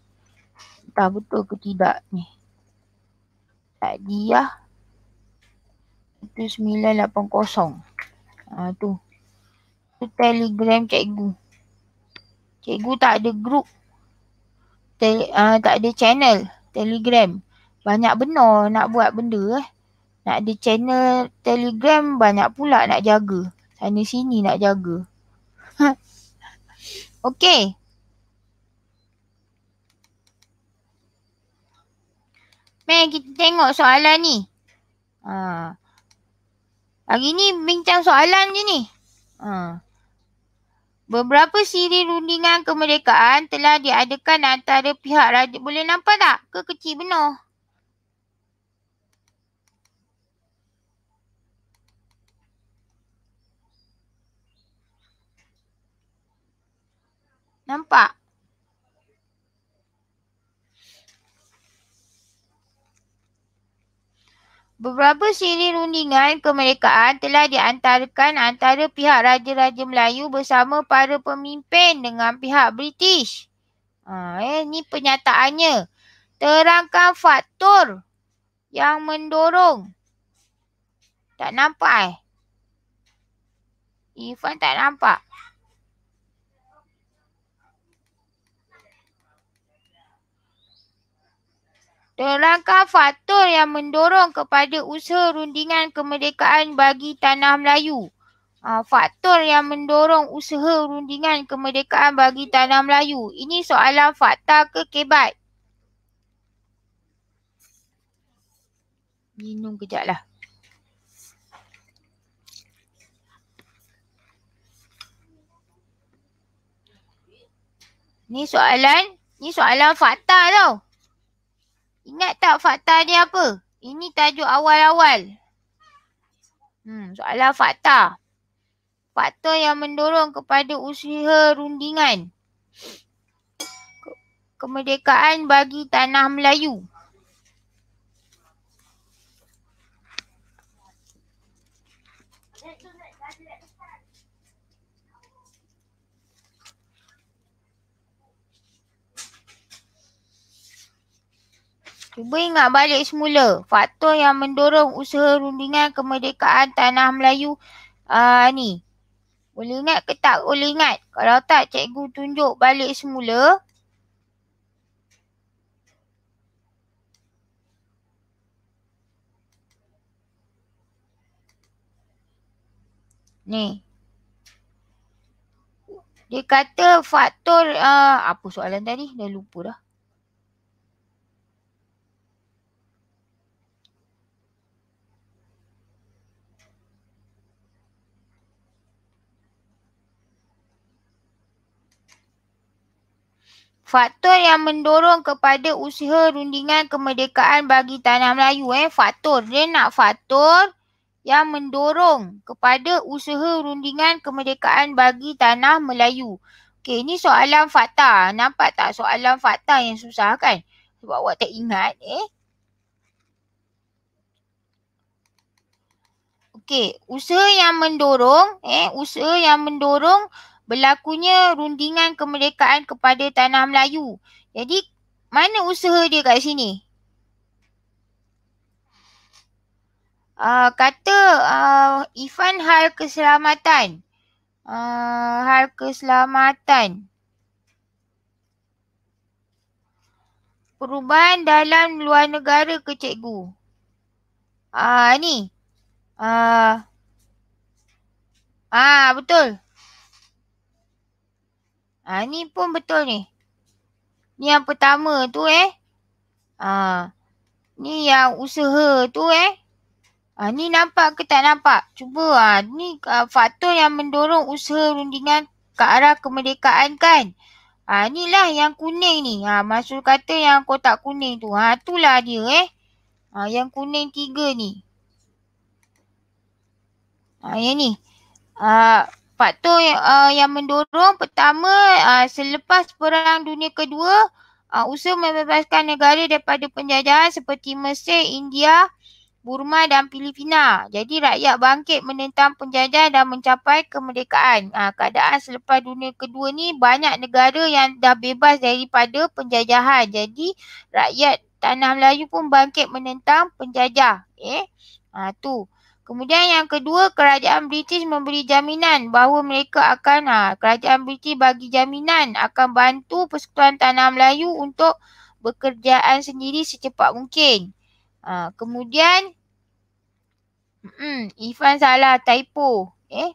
[SPEAKER 1] Tak betul ke tidak ni. Tak dia. Itu 980. Ha tu. Itu telegram cikgu. Cikgu tak ada grup. Tele, uh, tak ada channel telegram. Banyak benar nak buat benda eh. Nak ada channel telegram banyak pula nak jaga. Sana sini nak jaga. [laughs] okay. Mari kita tengok soalan ni. Ha. Hari ni bincang soalan je ni. Ha. Beberapa siri rundingan kemerdekaan telah diadakan antara pihak raja. Boleh nampak tak? Ke kecil benar? Nampak? Beberapa siri rundingan kemerdekaan telah diantarkan antara pihak Raja-Raja Melayu bersama para pemimpin dengan pihak British. Ha, eh, ni penyataannya. Terangkan faktor yang mendorong. Tak nampak eh? Irfan tak nampak. Langkah faktor yang mendorong kepada usaha rundingan kemerdekaan bagi tanah Melayu. Ha, ah, faktor yang mendorong usaha rundingan kemerdekaan bagi tanah Melayu. Ini soalan fakta ke kebat? Minum kejap lah. Ni soalan, ni soalan fakta tau. Ingat tak fakta ni apa? Ini tajuk awal-awal. Hmm, soalan fakta. Faktor yang mendorong kepada usaha rundingan. Kemerdekaan bagi tanah Melayu. Cuba ingat balik semula faktor yang mendorong usaha rundingan kemerdekaan tanah Melayu uh, ni. Boleh ingat ke tak? Boleh ingat. Kalau tak cikgu tunjuk balik semula. Ni. Dia kata faktor uh, apa soalan tadi? Dah lupa dah. Faktor yang mendorong kepada usaha rundingan kemerdekaan bagi tanah Melayu eh. Faktor. Dia nak faktor yang mendorong kepada usaha rundingan kemerdekaan bagi tanah Melayu. Okey, ini soalan fakta. Nampak tak soalan fakta yang susah kan? Sebab awak tak ingat eh. Okey, usaha yang mendorong, eh, usaha yang mendorong berlakunya rundingan kemerdekaan kepada tanah Melayu. Jadi mana usaha dia kat sini? Uh, kata uh, Ifan hal keselamatan. Uh, hal keselamatan. Perubahan dalam luar negara ke cikgu? Ah uh, ni. Ah uh, Ah betul. Ha, ni pun betul ni. Ni yang pertama tu eh. Ha, ni yang usaha tu eh. Ha, ni nampak ke tak nampak? Cuba ha, ni ha, faktor yang mendorong usaha rundingan ke arah kemerdekaan kan. Ha, ni lah yang kuning ni. Ha, maksud kata yang kotak kuning tu. Ha, lah dia eh. Ha, yang kuning tiga ni. Ha, yang ni. Ha, faktor uh, yang mendorong pertama uh, selepas perang dunia kedua uh, usaha membebaskan negara daripada penjajahan seperti Mesir, India, Burma dan Filipina. Jadi rakyat bangkit menentang penjajah dan mencapai kemerdekaan. Uh, keadaan selepas dunia kedua ni banyak negara yang dah bebas daripada penjajahan. Jadi rakyat tanah Melayu pun bangkit menentang penjajah. Eh? Uh, tu. Kemudian yang kedua, kerajaan British memberi jaminan bahawa mereka akan, ha, kerajaan British bagi jaminan akan bantu Persekutuan Tanah Melayu untuk bekerjaan sendiri secepat mungkin. Ha, kemudian, hmm, Ifan salah, typo. Eh?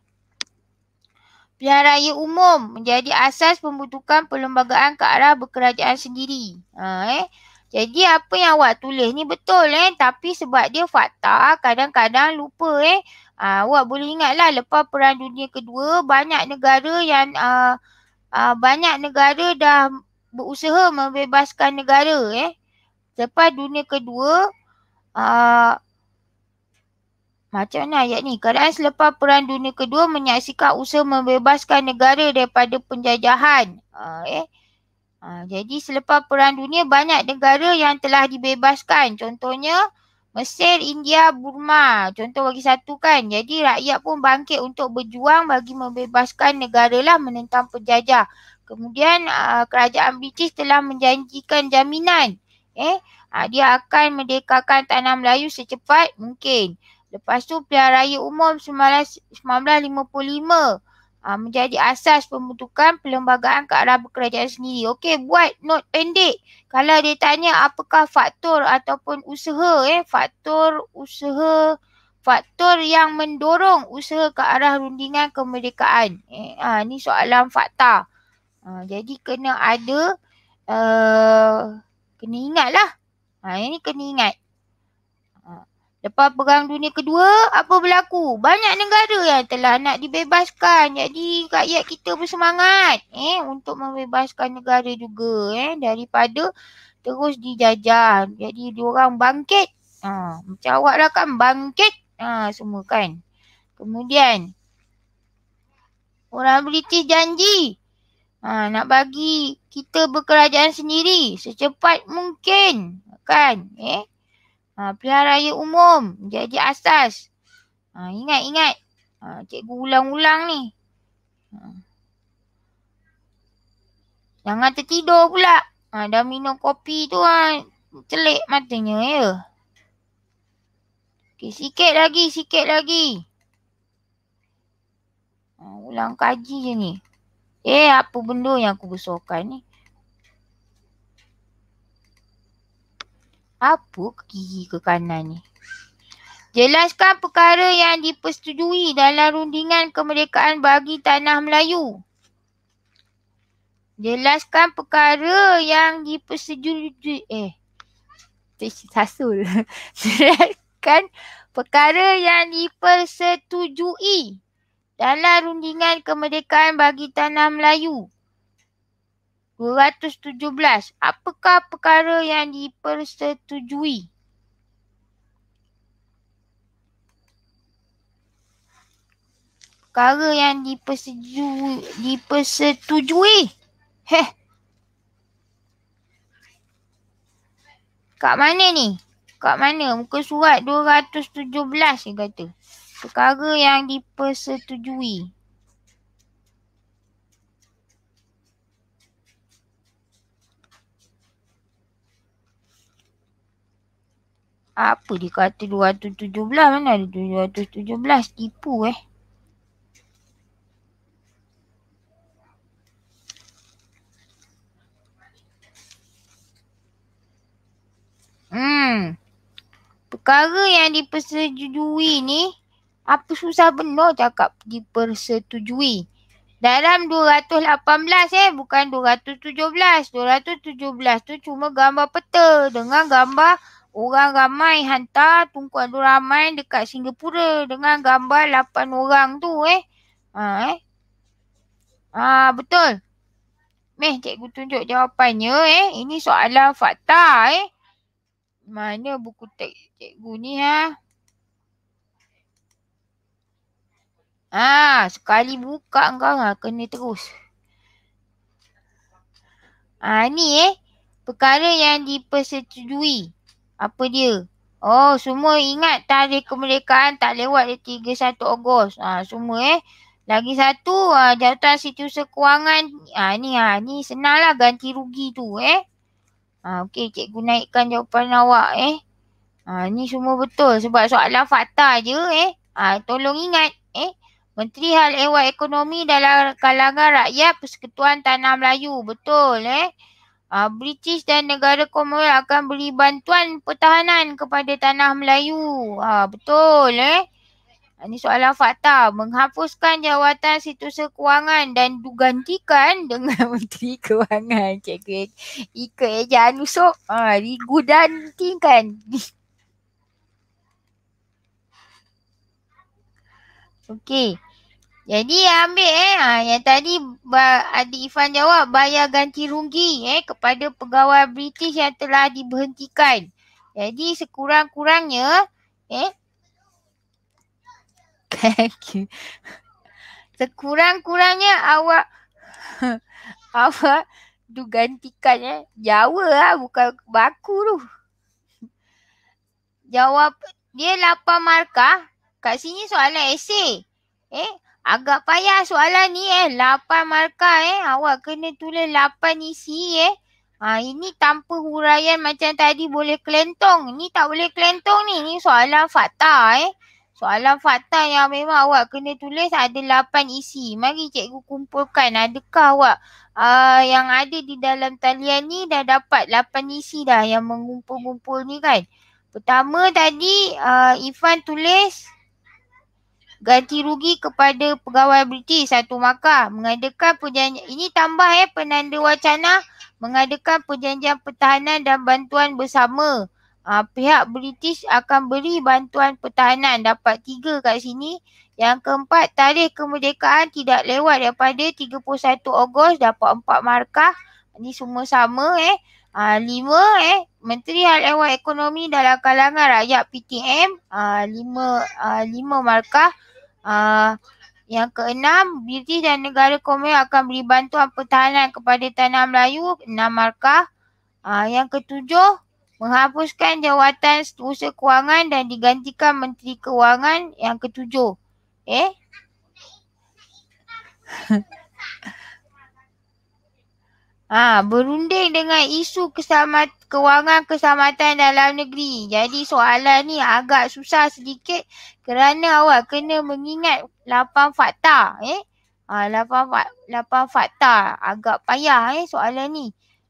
[SPEAKER 1] Pilihan raya umum menjadi asas pembentukan perlembagaan ke arah berkerajaan sendiri. Ha, eh? Jadi apa yang awak tulis ni betul eh tapi sebab dia fakta kadang-kadang lupa eh. Ha, awak boleh ingatlah lepas Perang Dunia Kedua banyak negara yang uh, uh, banyak negara dah berusaha membebaskan negara eh. Lepas Dunia Kedua uh, macam mana ayat ni? kadang selepas Perang Dunia Kedua menyaksikan usaha membebaskan negara daripada penjajahan. Uh, eh. Ha, jadi selepas Perang Dunia banyak negara yang telah dibebaskan. Contohnya Mesir, India, Burma. Contoh bagi satu kan. Jadi rakyat pun bangkit untuk berjuang bagi membebaskan negara lah menentang penjajah. Kemudian aa, ha, kerajaan British telah menjanjikan jaminan. Eh, aa, ha, dia akan merdekakan tanah Melayu secepat mungkin. Lepas tu pilihan raya umum 1955. 19, uh, menjadi asas pembentukan perlembagaan ke arah kerajaan sendiri. Okey, buat note pendek. Kalau dia tanya apakah faktor ataupun usaha, eh, faktor usaha, faktor yang mendorong usaha ke arah rundingan kemerdekaan. Eh, uh, ni soalan fakta. Uh, jadi kena ada, uh, kena ingatlah. Ha, ini kena ingat. Lepas Perang Dunia Kedua, apa berlaku? Banyak negara yang telah nak dibebaskan. Jadi rakyat kita bersemangat eh untuk membebaskan negara juga eh daripada terus dijajah. Jadi diorang bangkit. Ha, macam awak dah kan bangkit ha, semua kan. Kemudian orang British janji ha, nak bagi kita berkerajaan sendiri secepat mungkin kan. Eh? Ha, pilihan raya umum. Jadi asas. Ha, ingat, ingat. Ha, cikgu ulang-ulang ni. Ha. Jangan tertidur pula. Ha, dah minum kopi tu ha. Celik matanya ya. Okay, sikit lagi, sikit lagi. Ha, ulang kaji je ni. Eh, apa benda yang aku besarkan ni? Apa ke kiri ke kanan ni? Jelaskan perkara yang dipersetujui dalam rundingan kemerdekaan bagi tanah Melayu. Jelaskan perkara yang dipersetujui eh tersasul. [laughs] Jelaskan perkara yang dipersetujui dalam rundingan kemerdekaan bagi tanah Melayu. 217. Apakah perkara yang dipersetujui? Perkara yang dipersetujui. dipersetujui. Heh. Kat mana ni? Kat mana? Muka surat 217 dia kata. Perkara yang dipersetujui. 217. Apa dia kata 217 mana ada 217 tipu eh. Hmm. Perkara yang dipersetujui ni apa susah benar cakap dipersetujui. Dalam 218 eh bukan 217. 217 tu cuma gambar peta dengan gambar Orang ramai hantar tumpuan tu ramai dekat Singapura dengan gambar lapan orang tu eh. Ha eh. Ha betul. Meh cikgu tunjuk jawapannya eh. Ini soalan fakta eh. Mana buku teks cikgu ni ha? Ha sekali buka engkau ha kena terus. Ha ni eh perkara yang dipersetujui. Apa dia? Oh, semua ingat tarikh kemerdekaan tak lewat dia 31 Ogos. Ha, semua eh. Lagi satu, ha, jawatan situasi kewangan. Ha, ni, ha, ni senanglah ganti rugi tu eh. Ha, Okey, cikgu naikkan jawapan awak eh. Ha, ni semua betul sebab soalan fakta je eh. Ha, tolong ingat eh. Menteri Hal Ehwal Ekonomi dalam kalangan rakyat Persekutuan Tanah Melayu. Betul eh uh, British dan negara Komor akan beri bantuan pertahanan kepada tanah Melayu. Uh, betul eh. Ah, ini soalan fakta. Menghapuskan jawatan situsa kewangan dan digantikan dengan [laughs] Menteri Kewangan. Cikgu Ika Ejaan Usop. Ha, Rigu Okey. Jadi ambil eh ha, yang tadi ba, adik Ifan jawab bayar ganti rugi eh kepada pegawai British yang telah diberhentikan. Jadi sekurang-kurangnya eh sekurang-kurangnya awak [laughs] awak tu gantikan eh. Jawa lah bukan baku tu. Jawab dia 8 markah. Kat sini soalan esei Eh Agak payah soalan ni eh. lapan markah eh. Awak kena tulis lapan isi eh. Ha, ini tanpa huraian macam tadi boleh kelentong. Ni tak boleh kelentong ni. Ni soalan fakta eh. Soalan fakta yang memang awak kena tulis ada lapan isi. Mari cikgu kumpulkan adakah awak uh, yang ada di dalam talian ni dah dapat lapan isi dah yang mengumpul-ngumpul ni kan. Pertama tadi uh, Ifan tulis ganti rugi kepada pegawai British satu markah mengadakan perjanjian ini tambah eh penanda wacana mengadakan perjanjian pertahanan dan bantuan bersama uh, pihak British akan beri bantuan pertahanan dapat tiga kat sini yang keempat tarikh kemerdekaan tidak lewat daripada 31 Ogos dapat empat markah ini semua sama eh Ah lima eh Menteri Hal Ehwal Ekonomi dalam kalangan rakyat PTM ah lima ah lima markah Uh, yang keenam, British dan negara Komen akan beri bantuan pertahanan kepada tanah Melayu, enam markah. Uh, yang ketujuh, menghapuskan jawatan setiausaha kewangan dan digantikan Menteri Kewangan. Yang ketujuh. Eh? Ha, berunding dengan isu keselamat, kewangan keselamatan dalam negeri. Jadi soalan ni agak susah sedikit kerana awak kena mengingat lapan fakta. Eh? Ha, 8, 8 fakta. Agak payah eh, soalan ni.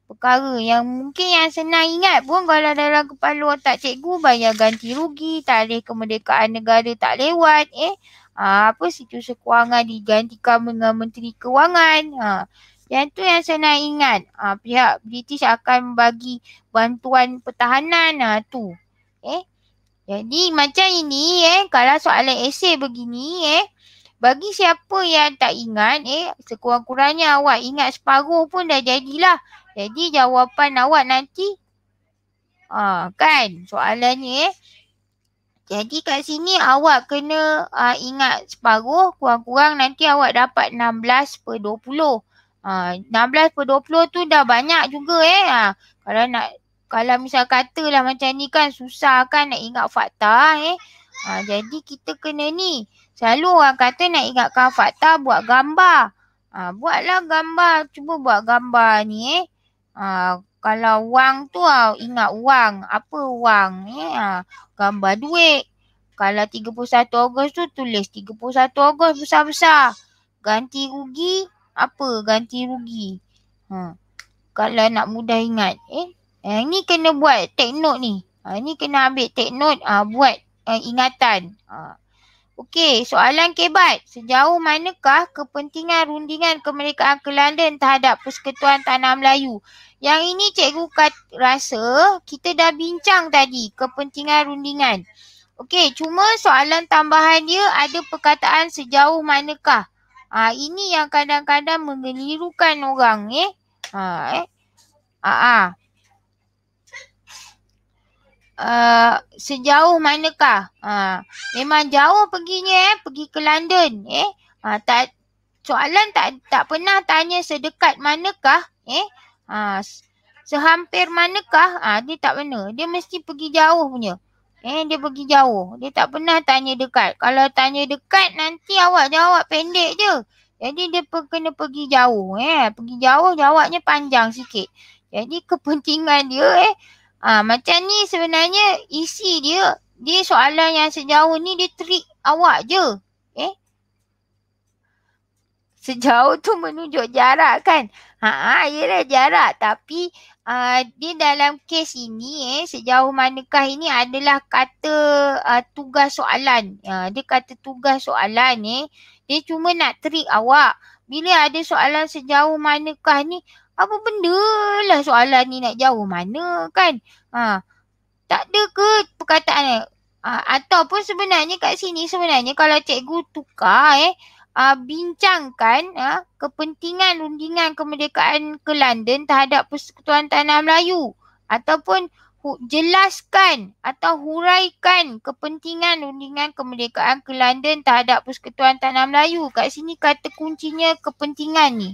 [SPEAKER 1] Perkara yang mungkin yang senang ingat pun kalau dalam kepala otak cikgu bayar ganti rugi, tarikh kemerdekaan negara tak lewat. Eh? Ha, apa situasi kewangan digantikan dengan menteri kewangan. Ha. Yang tu yang saya nak ingat ha, pihak British akan bagi bantuan pertahanan ha, tu. Eh? Jadi macam ini eh kalau soalan esei begini eh bagi siapa yang tak ingat eh sekurang-kurangnya awak ingat separuh pun dah jadilah. Jadi jawapan awak nanti ah kan soalannya eh jadi kat sini awak kena uh, ingat separuh kurang-kurang nanti awak dapat 16 per 20. 16 per 20 tu dah banyak juga eh. Ha, kalau nak kalau misal katalah macam ni kan susah kan nak ingat fakta eh. Ha, jadi kita kena ni. Selalu orang kata nak ingatkan fakta buat gambar. Ha, buatlah gambar. Cuba buat gambar ni eh. Ha, kalau wang tu ah, ingat wang. Apa wang ni? Eh? Ha, gambar duit. Kalau 31 Ogos tu tulis 31 Ogos besar-besar. Ganti rugi apa ganti rugi. Ha. Kalau nak mudah ingat. Eh, eh ni kena buat take note ni. Ha, ni kena ambil take note ha, buat eh, ingatan. Ha. Okey, soalan kebat. Sejauh manakah kepentingan rundingan kemerdekaan Kelantan terhadap Persekutuan Tanah Melayu? Yang ini cikgu kat, rasa kita dah bincang tadi kepentingan rundingan. Okey, cuma soalan tambahan dia ada perkataan sejauh manakah. Ha, ini yang kadang-kadang mengelirukan orang eh. Ha, eh. Ha, ha. Uh, sejauh manakah? Ha, memang jauh perginya eh. Pergi ke London eh. Ha, tak, soalan tak tak pernah tanya sedekat manakah eh. Ha, sehampir manakah? Ha, dia tak pernah. Dia mesti pergi jauh punya. Eh dia pergi jauh. Dia tak pernah tanya dekat. Kalau tanya dekat nanti awak jawab pendek je. Jadi dia per- kena pergi jauh eh. Pergi jauh jawabnya panjang sikit. Jadi kepentingan dia eh. Ha, macam ni sebenarnya isi dia. Dia soalan yang sejauh ni dia trick awak je. Eh. Sejauh tu menunjuk jarak kan. Haa ha yelah jarak. Tapi uh, di dalam kes ini eh sejauh manakah ini adalah kata uh, tugas soalan. Uh, dia kata tugas soalan ni eh, dia cuma nak trick awak. Bila ada soalan sejauh manakah ni apa benda lah soalan ni nak jauh mana kan? Uh, tak ada ke perkataan ni? Uh, eh? ataupun sebenarnya kat sini sebenarnya kalau cikgu tukar eh uh, bincangkan uh, kepentingan rundingan kemerdekaan ke London terhadap Persekutuan Tanah Melayu ataupun jelaskan atau huraikan kepentingan rundingan kemerdekaan ke London terhadap Persekutuan Tanah Melayu. Kat sini kata kuncinya kepentingan ni.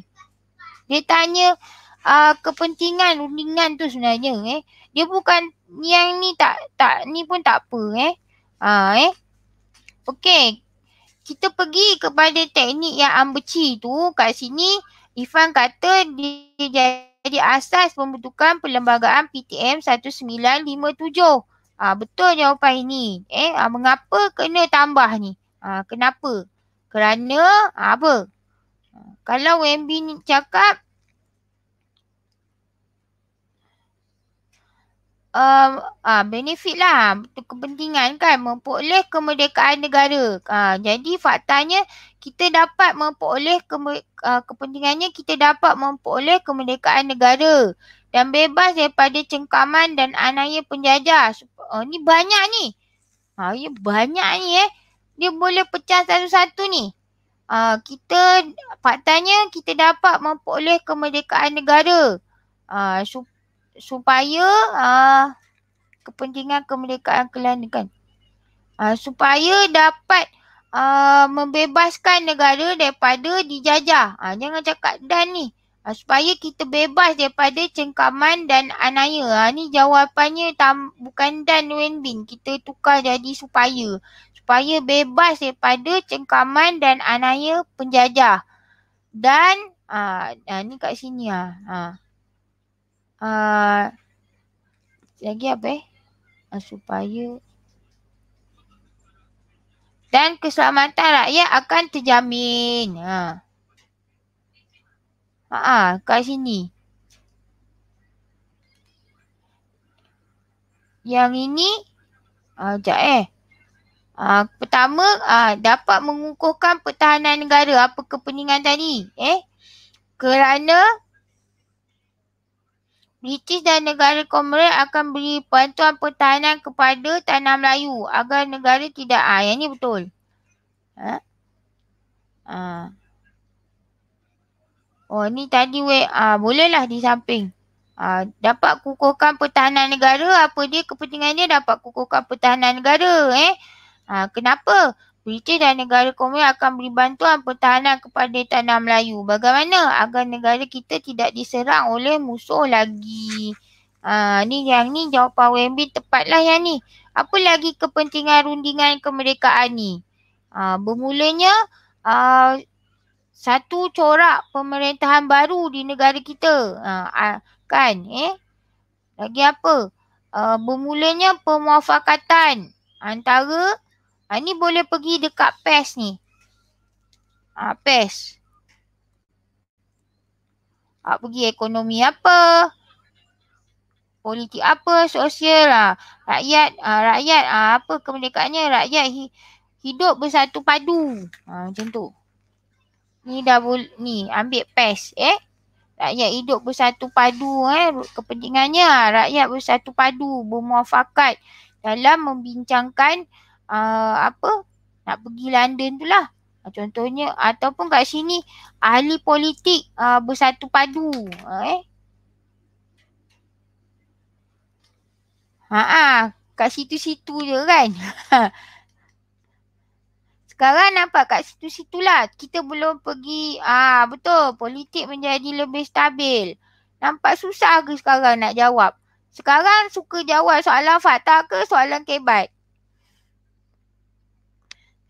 [SPEAKER 1] Dia tanya uh, kepentingan rundingan tu sebenarnya eh. Dia bukan yang ni tak tak ni pun tak apa eh. Ha eh. Okey, kita pergi kepada teknik yang ambeci tu kat sini Ifan kata dia jadi asas pembentukan perlembagaan PTM 1957. Ha, betul jawapan ini. Eh, ha, mengapa kena tambah ni? Ha, kenapa? Kerana ha, apa? Ha, kalau WMB ni cakap um, uh, benefit lah, untuk kepentingan kan memperoleh kemerdekaan negara. Uh, jadi faktanya kita dapat memperoleh ke, uh, ah, kepentingannya kita dapat memperoleh kemerdekaan negara dan bebas daripada cengkaman dan anaya penjajah. Uh, ni banyak ni. Ha, ya banyak ni eh. Dia boleh pecah satu-satu ni. Uh, kita faktanya kita dapat memperoleh kemerdekaan negara. Uh, supaya uh, kepentingan kemerdekaan Kelantan kan. Uh, supaya dapat uh, membebaskan negara daripada dijajah. Uh, jangan cakap dan ni. Uh, supaya kita bebas daripada cengkaman dan anaya. Uh, ni jawapannya tam, bukan dan when bin. Kita tukar jadi supaya. Supaya bebas daripada cengkaman dan anaya penjajah. Dan uh, uh, ni kat sini lah. Uh, Uh, lagi apa eh? Uh, supaya dan keselamatan rakyat akan terjamin. Ha. Ha, ha kat sini. Yang ini ah uh, jap eh. uh, pertama uh, dapat mengukuhkan pertahanan negara apa kepentingan tadi eh? Kerana British dan negara Komoran akan beri bantuan pertahanan kepada tanah Melayu agar negara tidak ah yang ni betul. Ha? Ah. Oh ni tadi we ah bolehlah di samping. Ah dapat kukuhkan pertahanan negara apa dia kepentingan dia dapat kukuhkan pertahanan negara eh. Ah kenapa? Berita dan negara komun akan beri bantuan pertahanan kepada tanah Melayu. Bagaimana agar negara kita tidak diserang oleh musuh lagi? Ha, ni yang ni jawapan WMB tepatlah yang ni. Apa lagi kepentingan rundingan kemerdekaan ni? Ha, bermulanya ha, satu corak pemerintahan baru di negara kita. Ha, ha kan? Eh? Lagi apa? Ha, bermulanya pemuafakatan antara Ha, ni boleh pergi dekat PES ni. Ha, ah, PES. Ha, ah, pergi ekonomi apa. Politik apa, sosial. Ha. Rakyat, ha, rakyat ha, apa kemerdekaannya. Rakyat hi, hidup bersatu padu. Ha, macam tu. Ni dah boleh, ni ambil PES eh. Rakyat hidup bersatu padu eh. Kepentingannya rakyat bersatu padu. Bermuafakat dalam membincangkan uh, apa nak pergi London tu lah. Ah, contohnya ataupun kat sini ahli politik uh, bersatu padu. Uh, eh. Haa kat situ-situ je kan. [laughs] Sekarang nampak kat situ-situlah kita belum pergi ah betul politik menjadi lebih stabil. Nampak susah ke sekarang nak jawab? Sekarang suka jawab soalan fakta ke soalan kebat?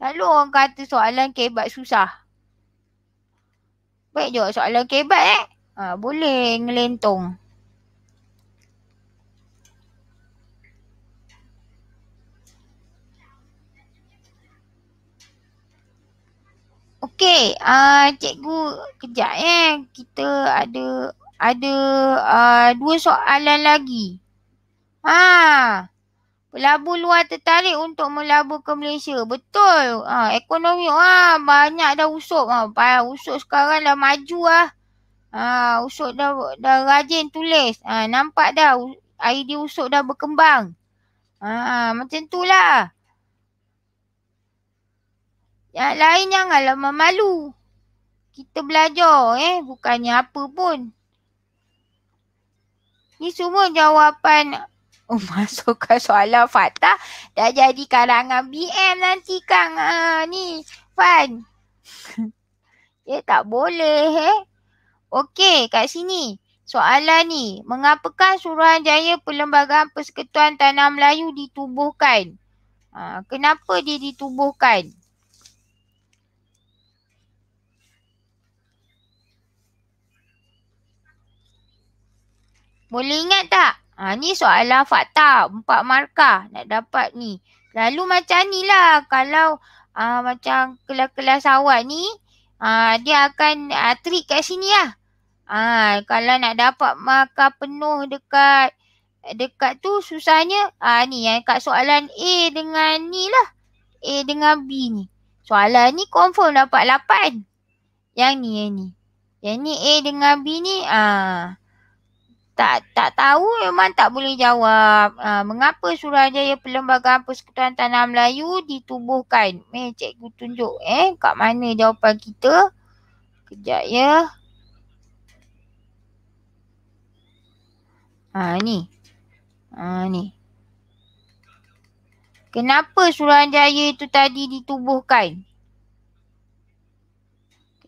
[SPEAKER 1] Lalu orang kata soalan kebat susah. Baik juga soalan kebat eh. Ha, boleh ngelentong. Okey, uh, cikgu kejap eh. Kita ada ada uh, dua soalan lagi. Ha. Ah. Pelabur luar tertarik untuk melabur ke Malaysia. Betul. Ha, ekonomi wah banyak dah usuk. Ha, payah usuk sekarang dah maju lah. Ha, usuk dah, dah rajin tulis. Ha, nampak dah idea usuk dah berkembang. Ha, macam tu lah. Yang lain janganlah memalu. Kita belajar eh. Bukannya apa pun. Ni semua jawapan [laughs] Masukkan soalan fakta dah jadi karangan BM nanti kang ha, ni Fan eh [laughs] tak boleh eh okey kat sini soalan ni mengapakah Suruhanjaya Perlembagaan Persekutuan Tanah Melayu ditubuhkan ha, kenapa dia ditubuhkan Boleh ingat tak? Ha, ni soalan fakta. Empat markah nak dapat ni. Lalu macam ni lah. Kalau uh, macam kelas-kelas awak ni. Uh, dia akan uh, ha, trick kat sini lah. Uh, kalau nak dapat markah penuh dekat dekat tu susahnya uh, ni yang kat soalan A dengan ni lah. A dengan B ni. Soalan ni confirm dapat 8. Yang ni yang ni. Yang ni A dengan B ni. Uh, tak tak tahu memang tak boleh jawab. Ha, mengapa Suruhanjaya Perlembagaan Persekutuan Tanah Melayu ditubuhkan? Eh, cikgu tunjuk eh kat mana jawapan kita. Kejap ya. Ha, ni. Ha, ni. Kenapa Suruhanjaya itu tadi ditubuhkan?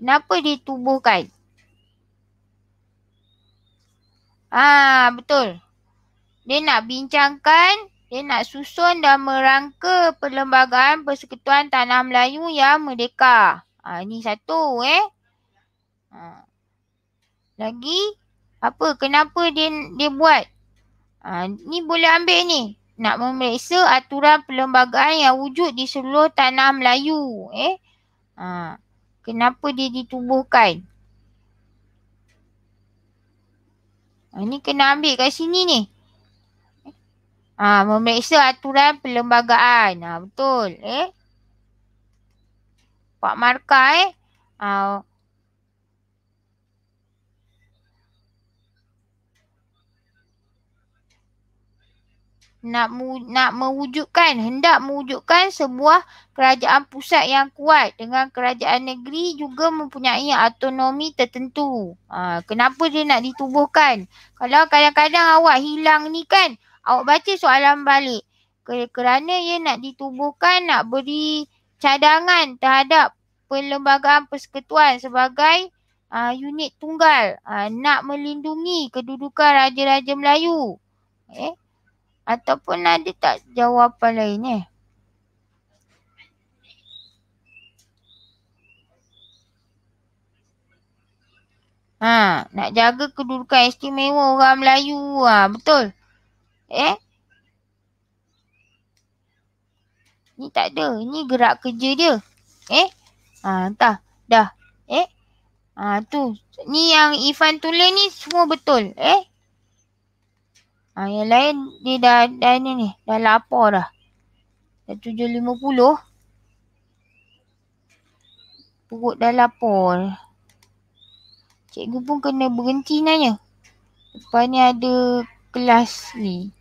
[SPEAKER 1] Kenapa ditubuhkan? Ah ha, betul. Dia nak bincangkan, dia nak susun dan merangka perlembagaan Persekutuan Tanah Melayu yang merdeka. Ah ha, ni satu eh. Ha. Lagi apa kenapa dia dia buat? Ha, ni boleh ambil ni. Nak memeriksa aturan perlembagaan yang wujud di seluruh tanah Melayu. Eh? Ha, kenapa dia ditubuhkan? Ah, ni kena ambil kat sini ni. Ah, memeriksa aturan perlembagaan. Ah, betul. Eh? Pak Markah eh. Ah, nak mu, nak mewujudkan hendak mewujudkan sebuah kerajaan pusat yang kuat dengan kerajaan negeri juga mempunyai autonomi tertentu. Ha, kenapa dia nak ditubuhkan? Kalau kadang-kadang awak hilang ni kan, awak baca soalan balik. Kerana dia nak ditubuhkan, nak beri cadangan terhadap perlembagaan persekutuan sebagai uh, unit tunggal uh, nak melindungi kedudukan raja-raja Melayu. Eh? Ataupun ada tak jawapan lain eh? Ha, nak jaga kedudukan istimewa orang Melayu. Ha, betul. Eh? Ni tak ada. Ni gerak kerja dia. Eh? Ha, entah. Dah. Eh? Ha, tu. Ni yang Ifan tulis ni semua betul. Eh? Ha, yang lain dia dah, dah ni ni. Dah lapor dah. Dah tujuh lima puluh. Perut dah lapor. Cikgu pun kena berhenti nanya. Lepas ni ada kelas ni.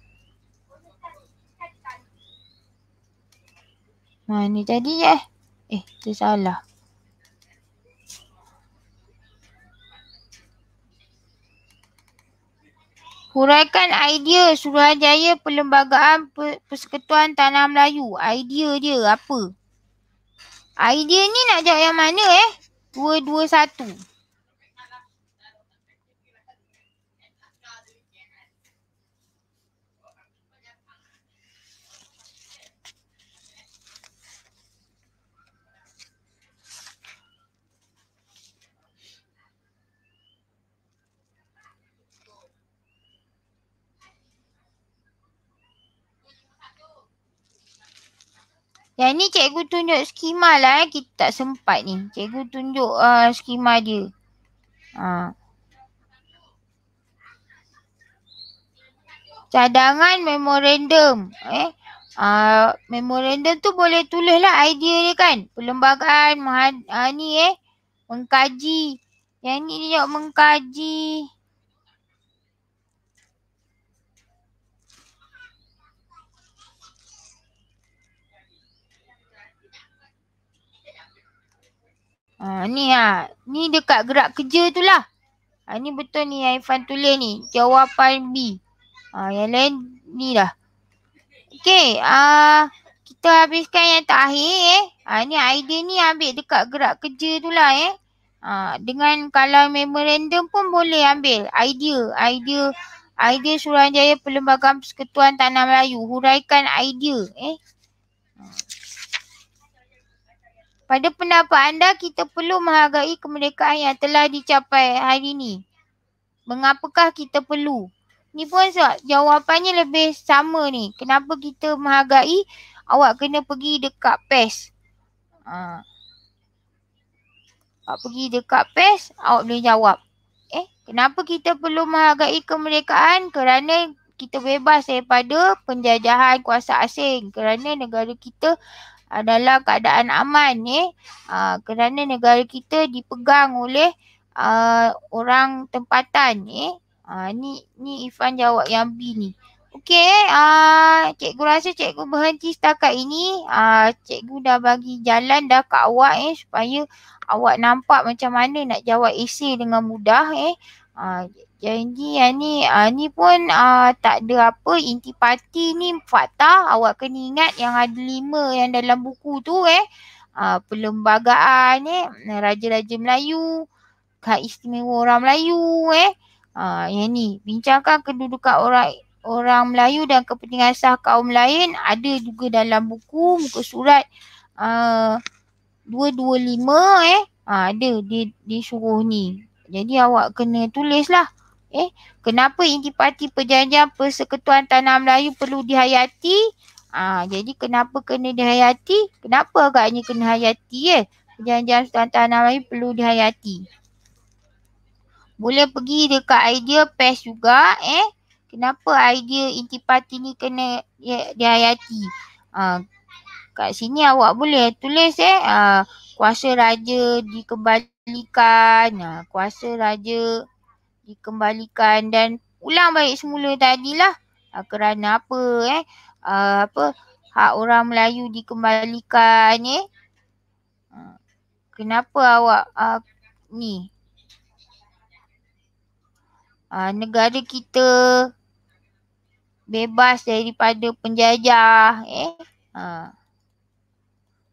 [SPEAKER 1] Mana ha, tadi ya? Eh, eh tersalah. Huraikan idea Suruhanjaya Perlembagaan Persekutuan Tanah Melayu. Idea dia apa? Idea ni nak jawab yang mana eh? 221. Yang ni cikgu tunjuk skema lah eh. Kita tak sempat ni. Cikgu tunjuk uh, skema dia. Ha. Cadangan memorandum. Eh. Uh, memorandum tu boleh tulis lah idea dia kan. Perlembagaan uh, ni eh. Mengkaji. Yang ni dia nak mengkaji. Mengkaji. Ha, ni ha. Ni dekat gerak kerja tu lah. Ha, ni betul ni yang Ifan tulis ni. Jawapan B. Ha, yang lain ni dah. Okay. Uh, ha, kita habiskan yang terakhir eh. Ha, ni idea ni ambil dekat gerak kerja tu lah eh. Ha, dengan kalau memorandum pun boleh ambil idea. Idea idea Suruhanjaya Perlembagaan Persekutuan Tanah Melayu. Huraikan idea eh. Ha. Pada pendapat anda, kita perlu menghargai kemerdekaan yang telah dicapai hari ini. Mengapakah kita perlu? Ni pun sebab jawapannya lebih sama ni. Kenapa kita menghargai awak kena pergi dekat PES. Ha. Awak pergi dekat PES, awak boleh jawab. Eh, kenapa kita perlu menghargai kemerdekaan? Kerana kita bebas daripada penjajahan kuasa asing. Kerana negara kita adalah ah, keadaan aman ni eh? kerana negara kita dipegang oleh aa, ah, orang tempatan ni eh? ni ni Ifan jawab yang B ni okey ah cikgu rasa cikgu berhenti setakat ini aa, cikgu dah bagi jalan dah kat awak eh supaya awak nampak macam mana nak jawab esei dengan mudah eh aa, jadi, ni, yang ni, uh, ni pun uh, tak ada apa intipati ni fakta awak kena ingat yang ada lima yang dalam buku tu eh uh, Perlembagaan eh, Raja-Raja Melayu, Keistimewa Orang Melayu eh uh, Yang ni, bincangkan kedudukan orang orang Melayu dan kepentingan sah kaum lain ada juga dalam buku muka surat uh, 225 eh uh, ada di dia suruh ni jadi awak kena tulislah Eh, kenapa intipati perjanjian persekutuan tanah Melayu perlu dihayati? Ah, jadi kenapa kena dihayati? Kenapa agaknya kena hayati ya? Eh? Perjanjian persekutuan tanah Melayu perlu dihayati. Boleh pergi dekat idea PES juga eh. Kenapa idea intipati ni kena dihayati? Ah, kat sini awak boleh tulis eh. Ah, kuasa raja dikembalikan. Ah, kuasa raja dikembalikan dan ulang balik semula tadilah uh, kerana apa eh uh, apa hak orang Melayu dikembalikan eh uh, kenapa awak uh, ni uh, negara kita bebas daripada penjajah eh uh,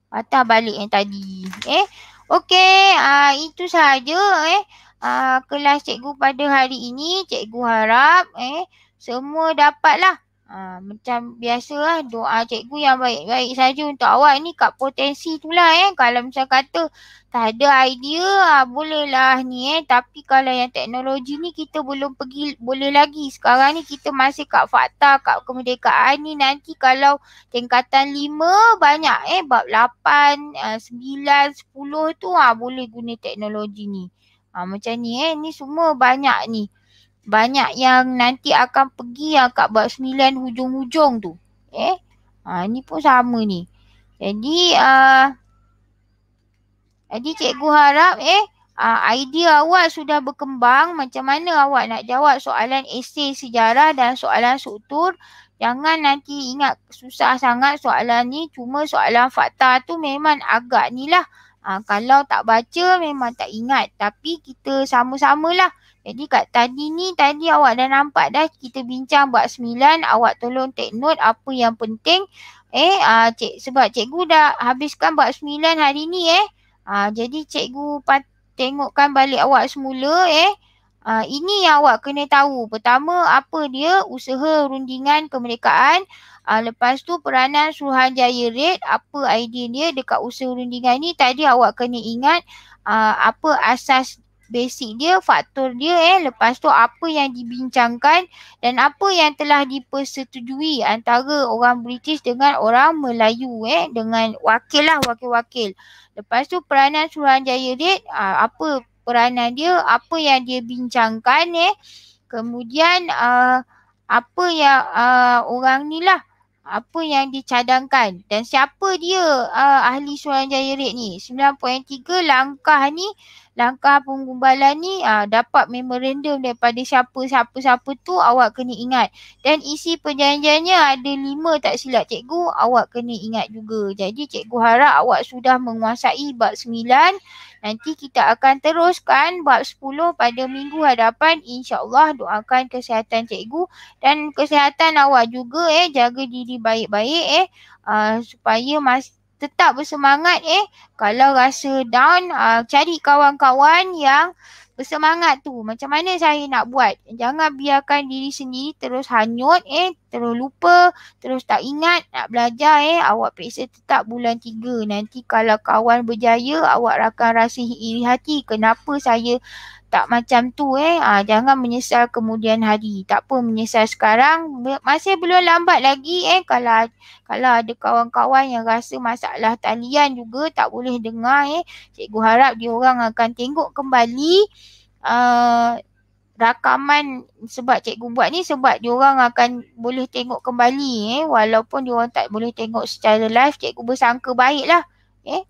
[SPEAKER 1] patah balik yang tadi eh okey uh, itu saja eh uh, kelas cikgu pada hari ini cikgu harap eh semua dapatlah. Ha, macam biasalah doa cikgu yang baik-baik saja untuk awak ni kat potensi tu lah eh. Kalau macam kata tak ada idea ha, bolehlah ni eh. Tapi kalau yang teknologi ni kita belum pergi boleh lagi. Sekarang ni kita masih kat fakta kat kemerdekaan ni nanti kalau tingkatan 5 banyak eh. Bab 8, 9, 10 tu ha, boleh guna teknologi ni. Ha, macam ni eh. Ni semua banyak ni. Banyak yang nanti akan pergi yang kat bab sembilan hujung-hujung tu. Eh. Ha, ni pun sama ni. Jadi aa. Uh, jadi cikgu harap eh. Uh, idea awak sudah berkembang macam mana awak nak jawab soalan esei sejarah dan soalan struktur jangan nanti ingat susah sangat soalan ni cuma soalan fakta tu memang agak ni lah Ha, kalau tak baca memang tak ingat tapi kita sama-samalah. Jadi kat tadi ni tadi awak dah nampak dah kita bincang buat sembilan awak tolong take note apa yang penting. Eh uh, cik, sebab cikgu dah habiskan buat sembilan hari ni eh. Uh, jadi cikgu pat tengokkan balik awak semula eh. Uh, ini yang awak kena tahu. Pertama apa dia usaha rundingan kemerdekaan. Uh, lepas tu peranan Suruhanjaya Rate apa idea dia dekat usaha rundingan ni tadi awak kena ingat uh, apa asas basic dia, faktor dia eh. Lepas tu apa yang dibincangkan dan apa yang telah dipersetujui antara orang British dengan orang Melayu eh. Dengan wakil lah, wakil-wakil. Lepas tu peranan Suruhanjaya Rate uh, apa peranan dia, apa yang dia bincangkan eh. Kemudian uh, apa yang uh, orang ni lah apa yang dicadangkan dan siapa dia uh, ahli Suruhanjaya Red ni. 9.3 langkah ni, langkah penggumbalan ni uh, dapat memorandum daripada siapa-siapa-siapa tu awak kena ingat. Dan isi perjanjiannya ada lima tak silap cikgu, awak kena ingat juga. Jadi cikgu harap awak sudah menguasai bab Nanti kita akan teruskan bab 10 pada minggu hadapan. InsyaAllah doakan kesihatan cikgu dan kesihatan awak juga eh. Jaga diri baik-baik eh. Uh, supaya masih tetap bersemangat eh. Kalau rasa down, uh, cari kawan-kawan yang bersemangat tu. Macam mana saya nak buat? Jangan biarkan diri sendiri terus hanyut eh, terus lupa, terus tak ingat nak belajar eh. Awak periksa tetap bulan tiga Nanti kalau kawan berjaya, awak akan rasa iri hati. Kenapa saya tak macam tu eh. Ha, jangan menyesal kemudian hari. Tak pun menyesal sekarang. Masih belum lambat lagi eh. Kalau kalau ada kawan-kawan yang rasa masalah talian juga tak boleh dengar eh. Cikgu harap orang akan tengok kembali uh, rakaman sebab cikgu buat ni sebab orang akan boleh tengok kembali eh. Walaupun orang tak boleh tengok secara live cikgu bersangka baiklah. Eh.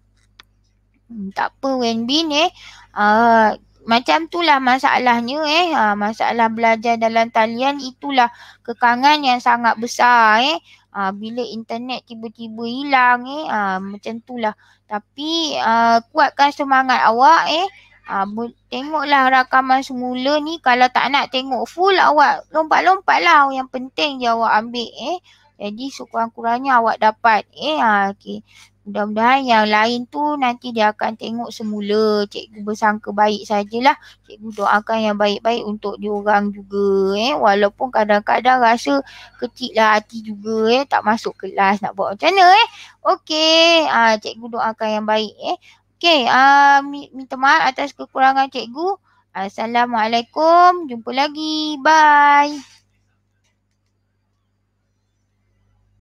[SPEAKER 1] Hmm, tak apa Wen eh. Uh, macam tu lah masalahnya eh ha, masalah belajar dalam talian itulah kekangan yang sangat besar eh ha, bila internet tiba-tiba hilang eh ha, macam lah tapi ha, kuatkan semangat awak eh ha, tengoklah rakaman semula ni kalau tak nak tengok full awak lompat-lompat lah yang penting je awak ambil eh jadi sekurang-kurangnya awak dapat eh ha, okay. Mudah-mudahan yang lain tu nanti dia akan tengok semula. Cikgu bersangka baik sajalah. Cikgu doakan yang baik-baik untuk diorang juga eh. Walaupun kadang-kadang rasa kecil lah hati juga eh. Tak masuk kelas nak buat macam mana eh. Okey. Ah, cikgu doakan yang baik eh. Okey. Ah, minta maaf atas kekurangan cikgu. Assalamualaikum. Jumpa lagi. Bye.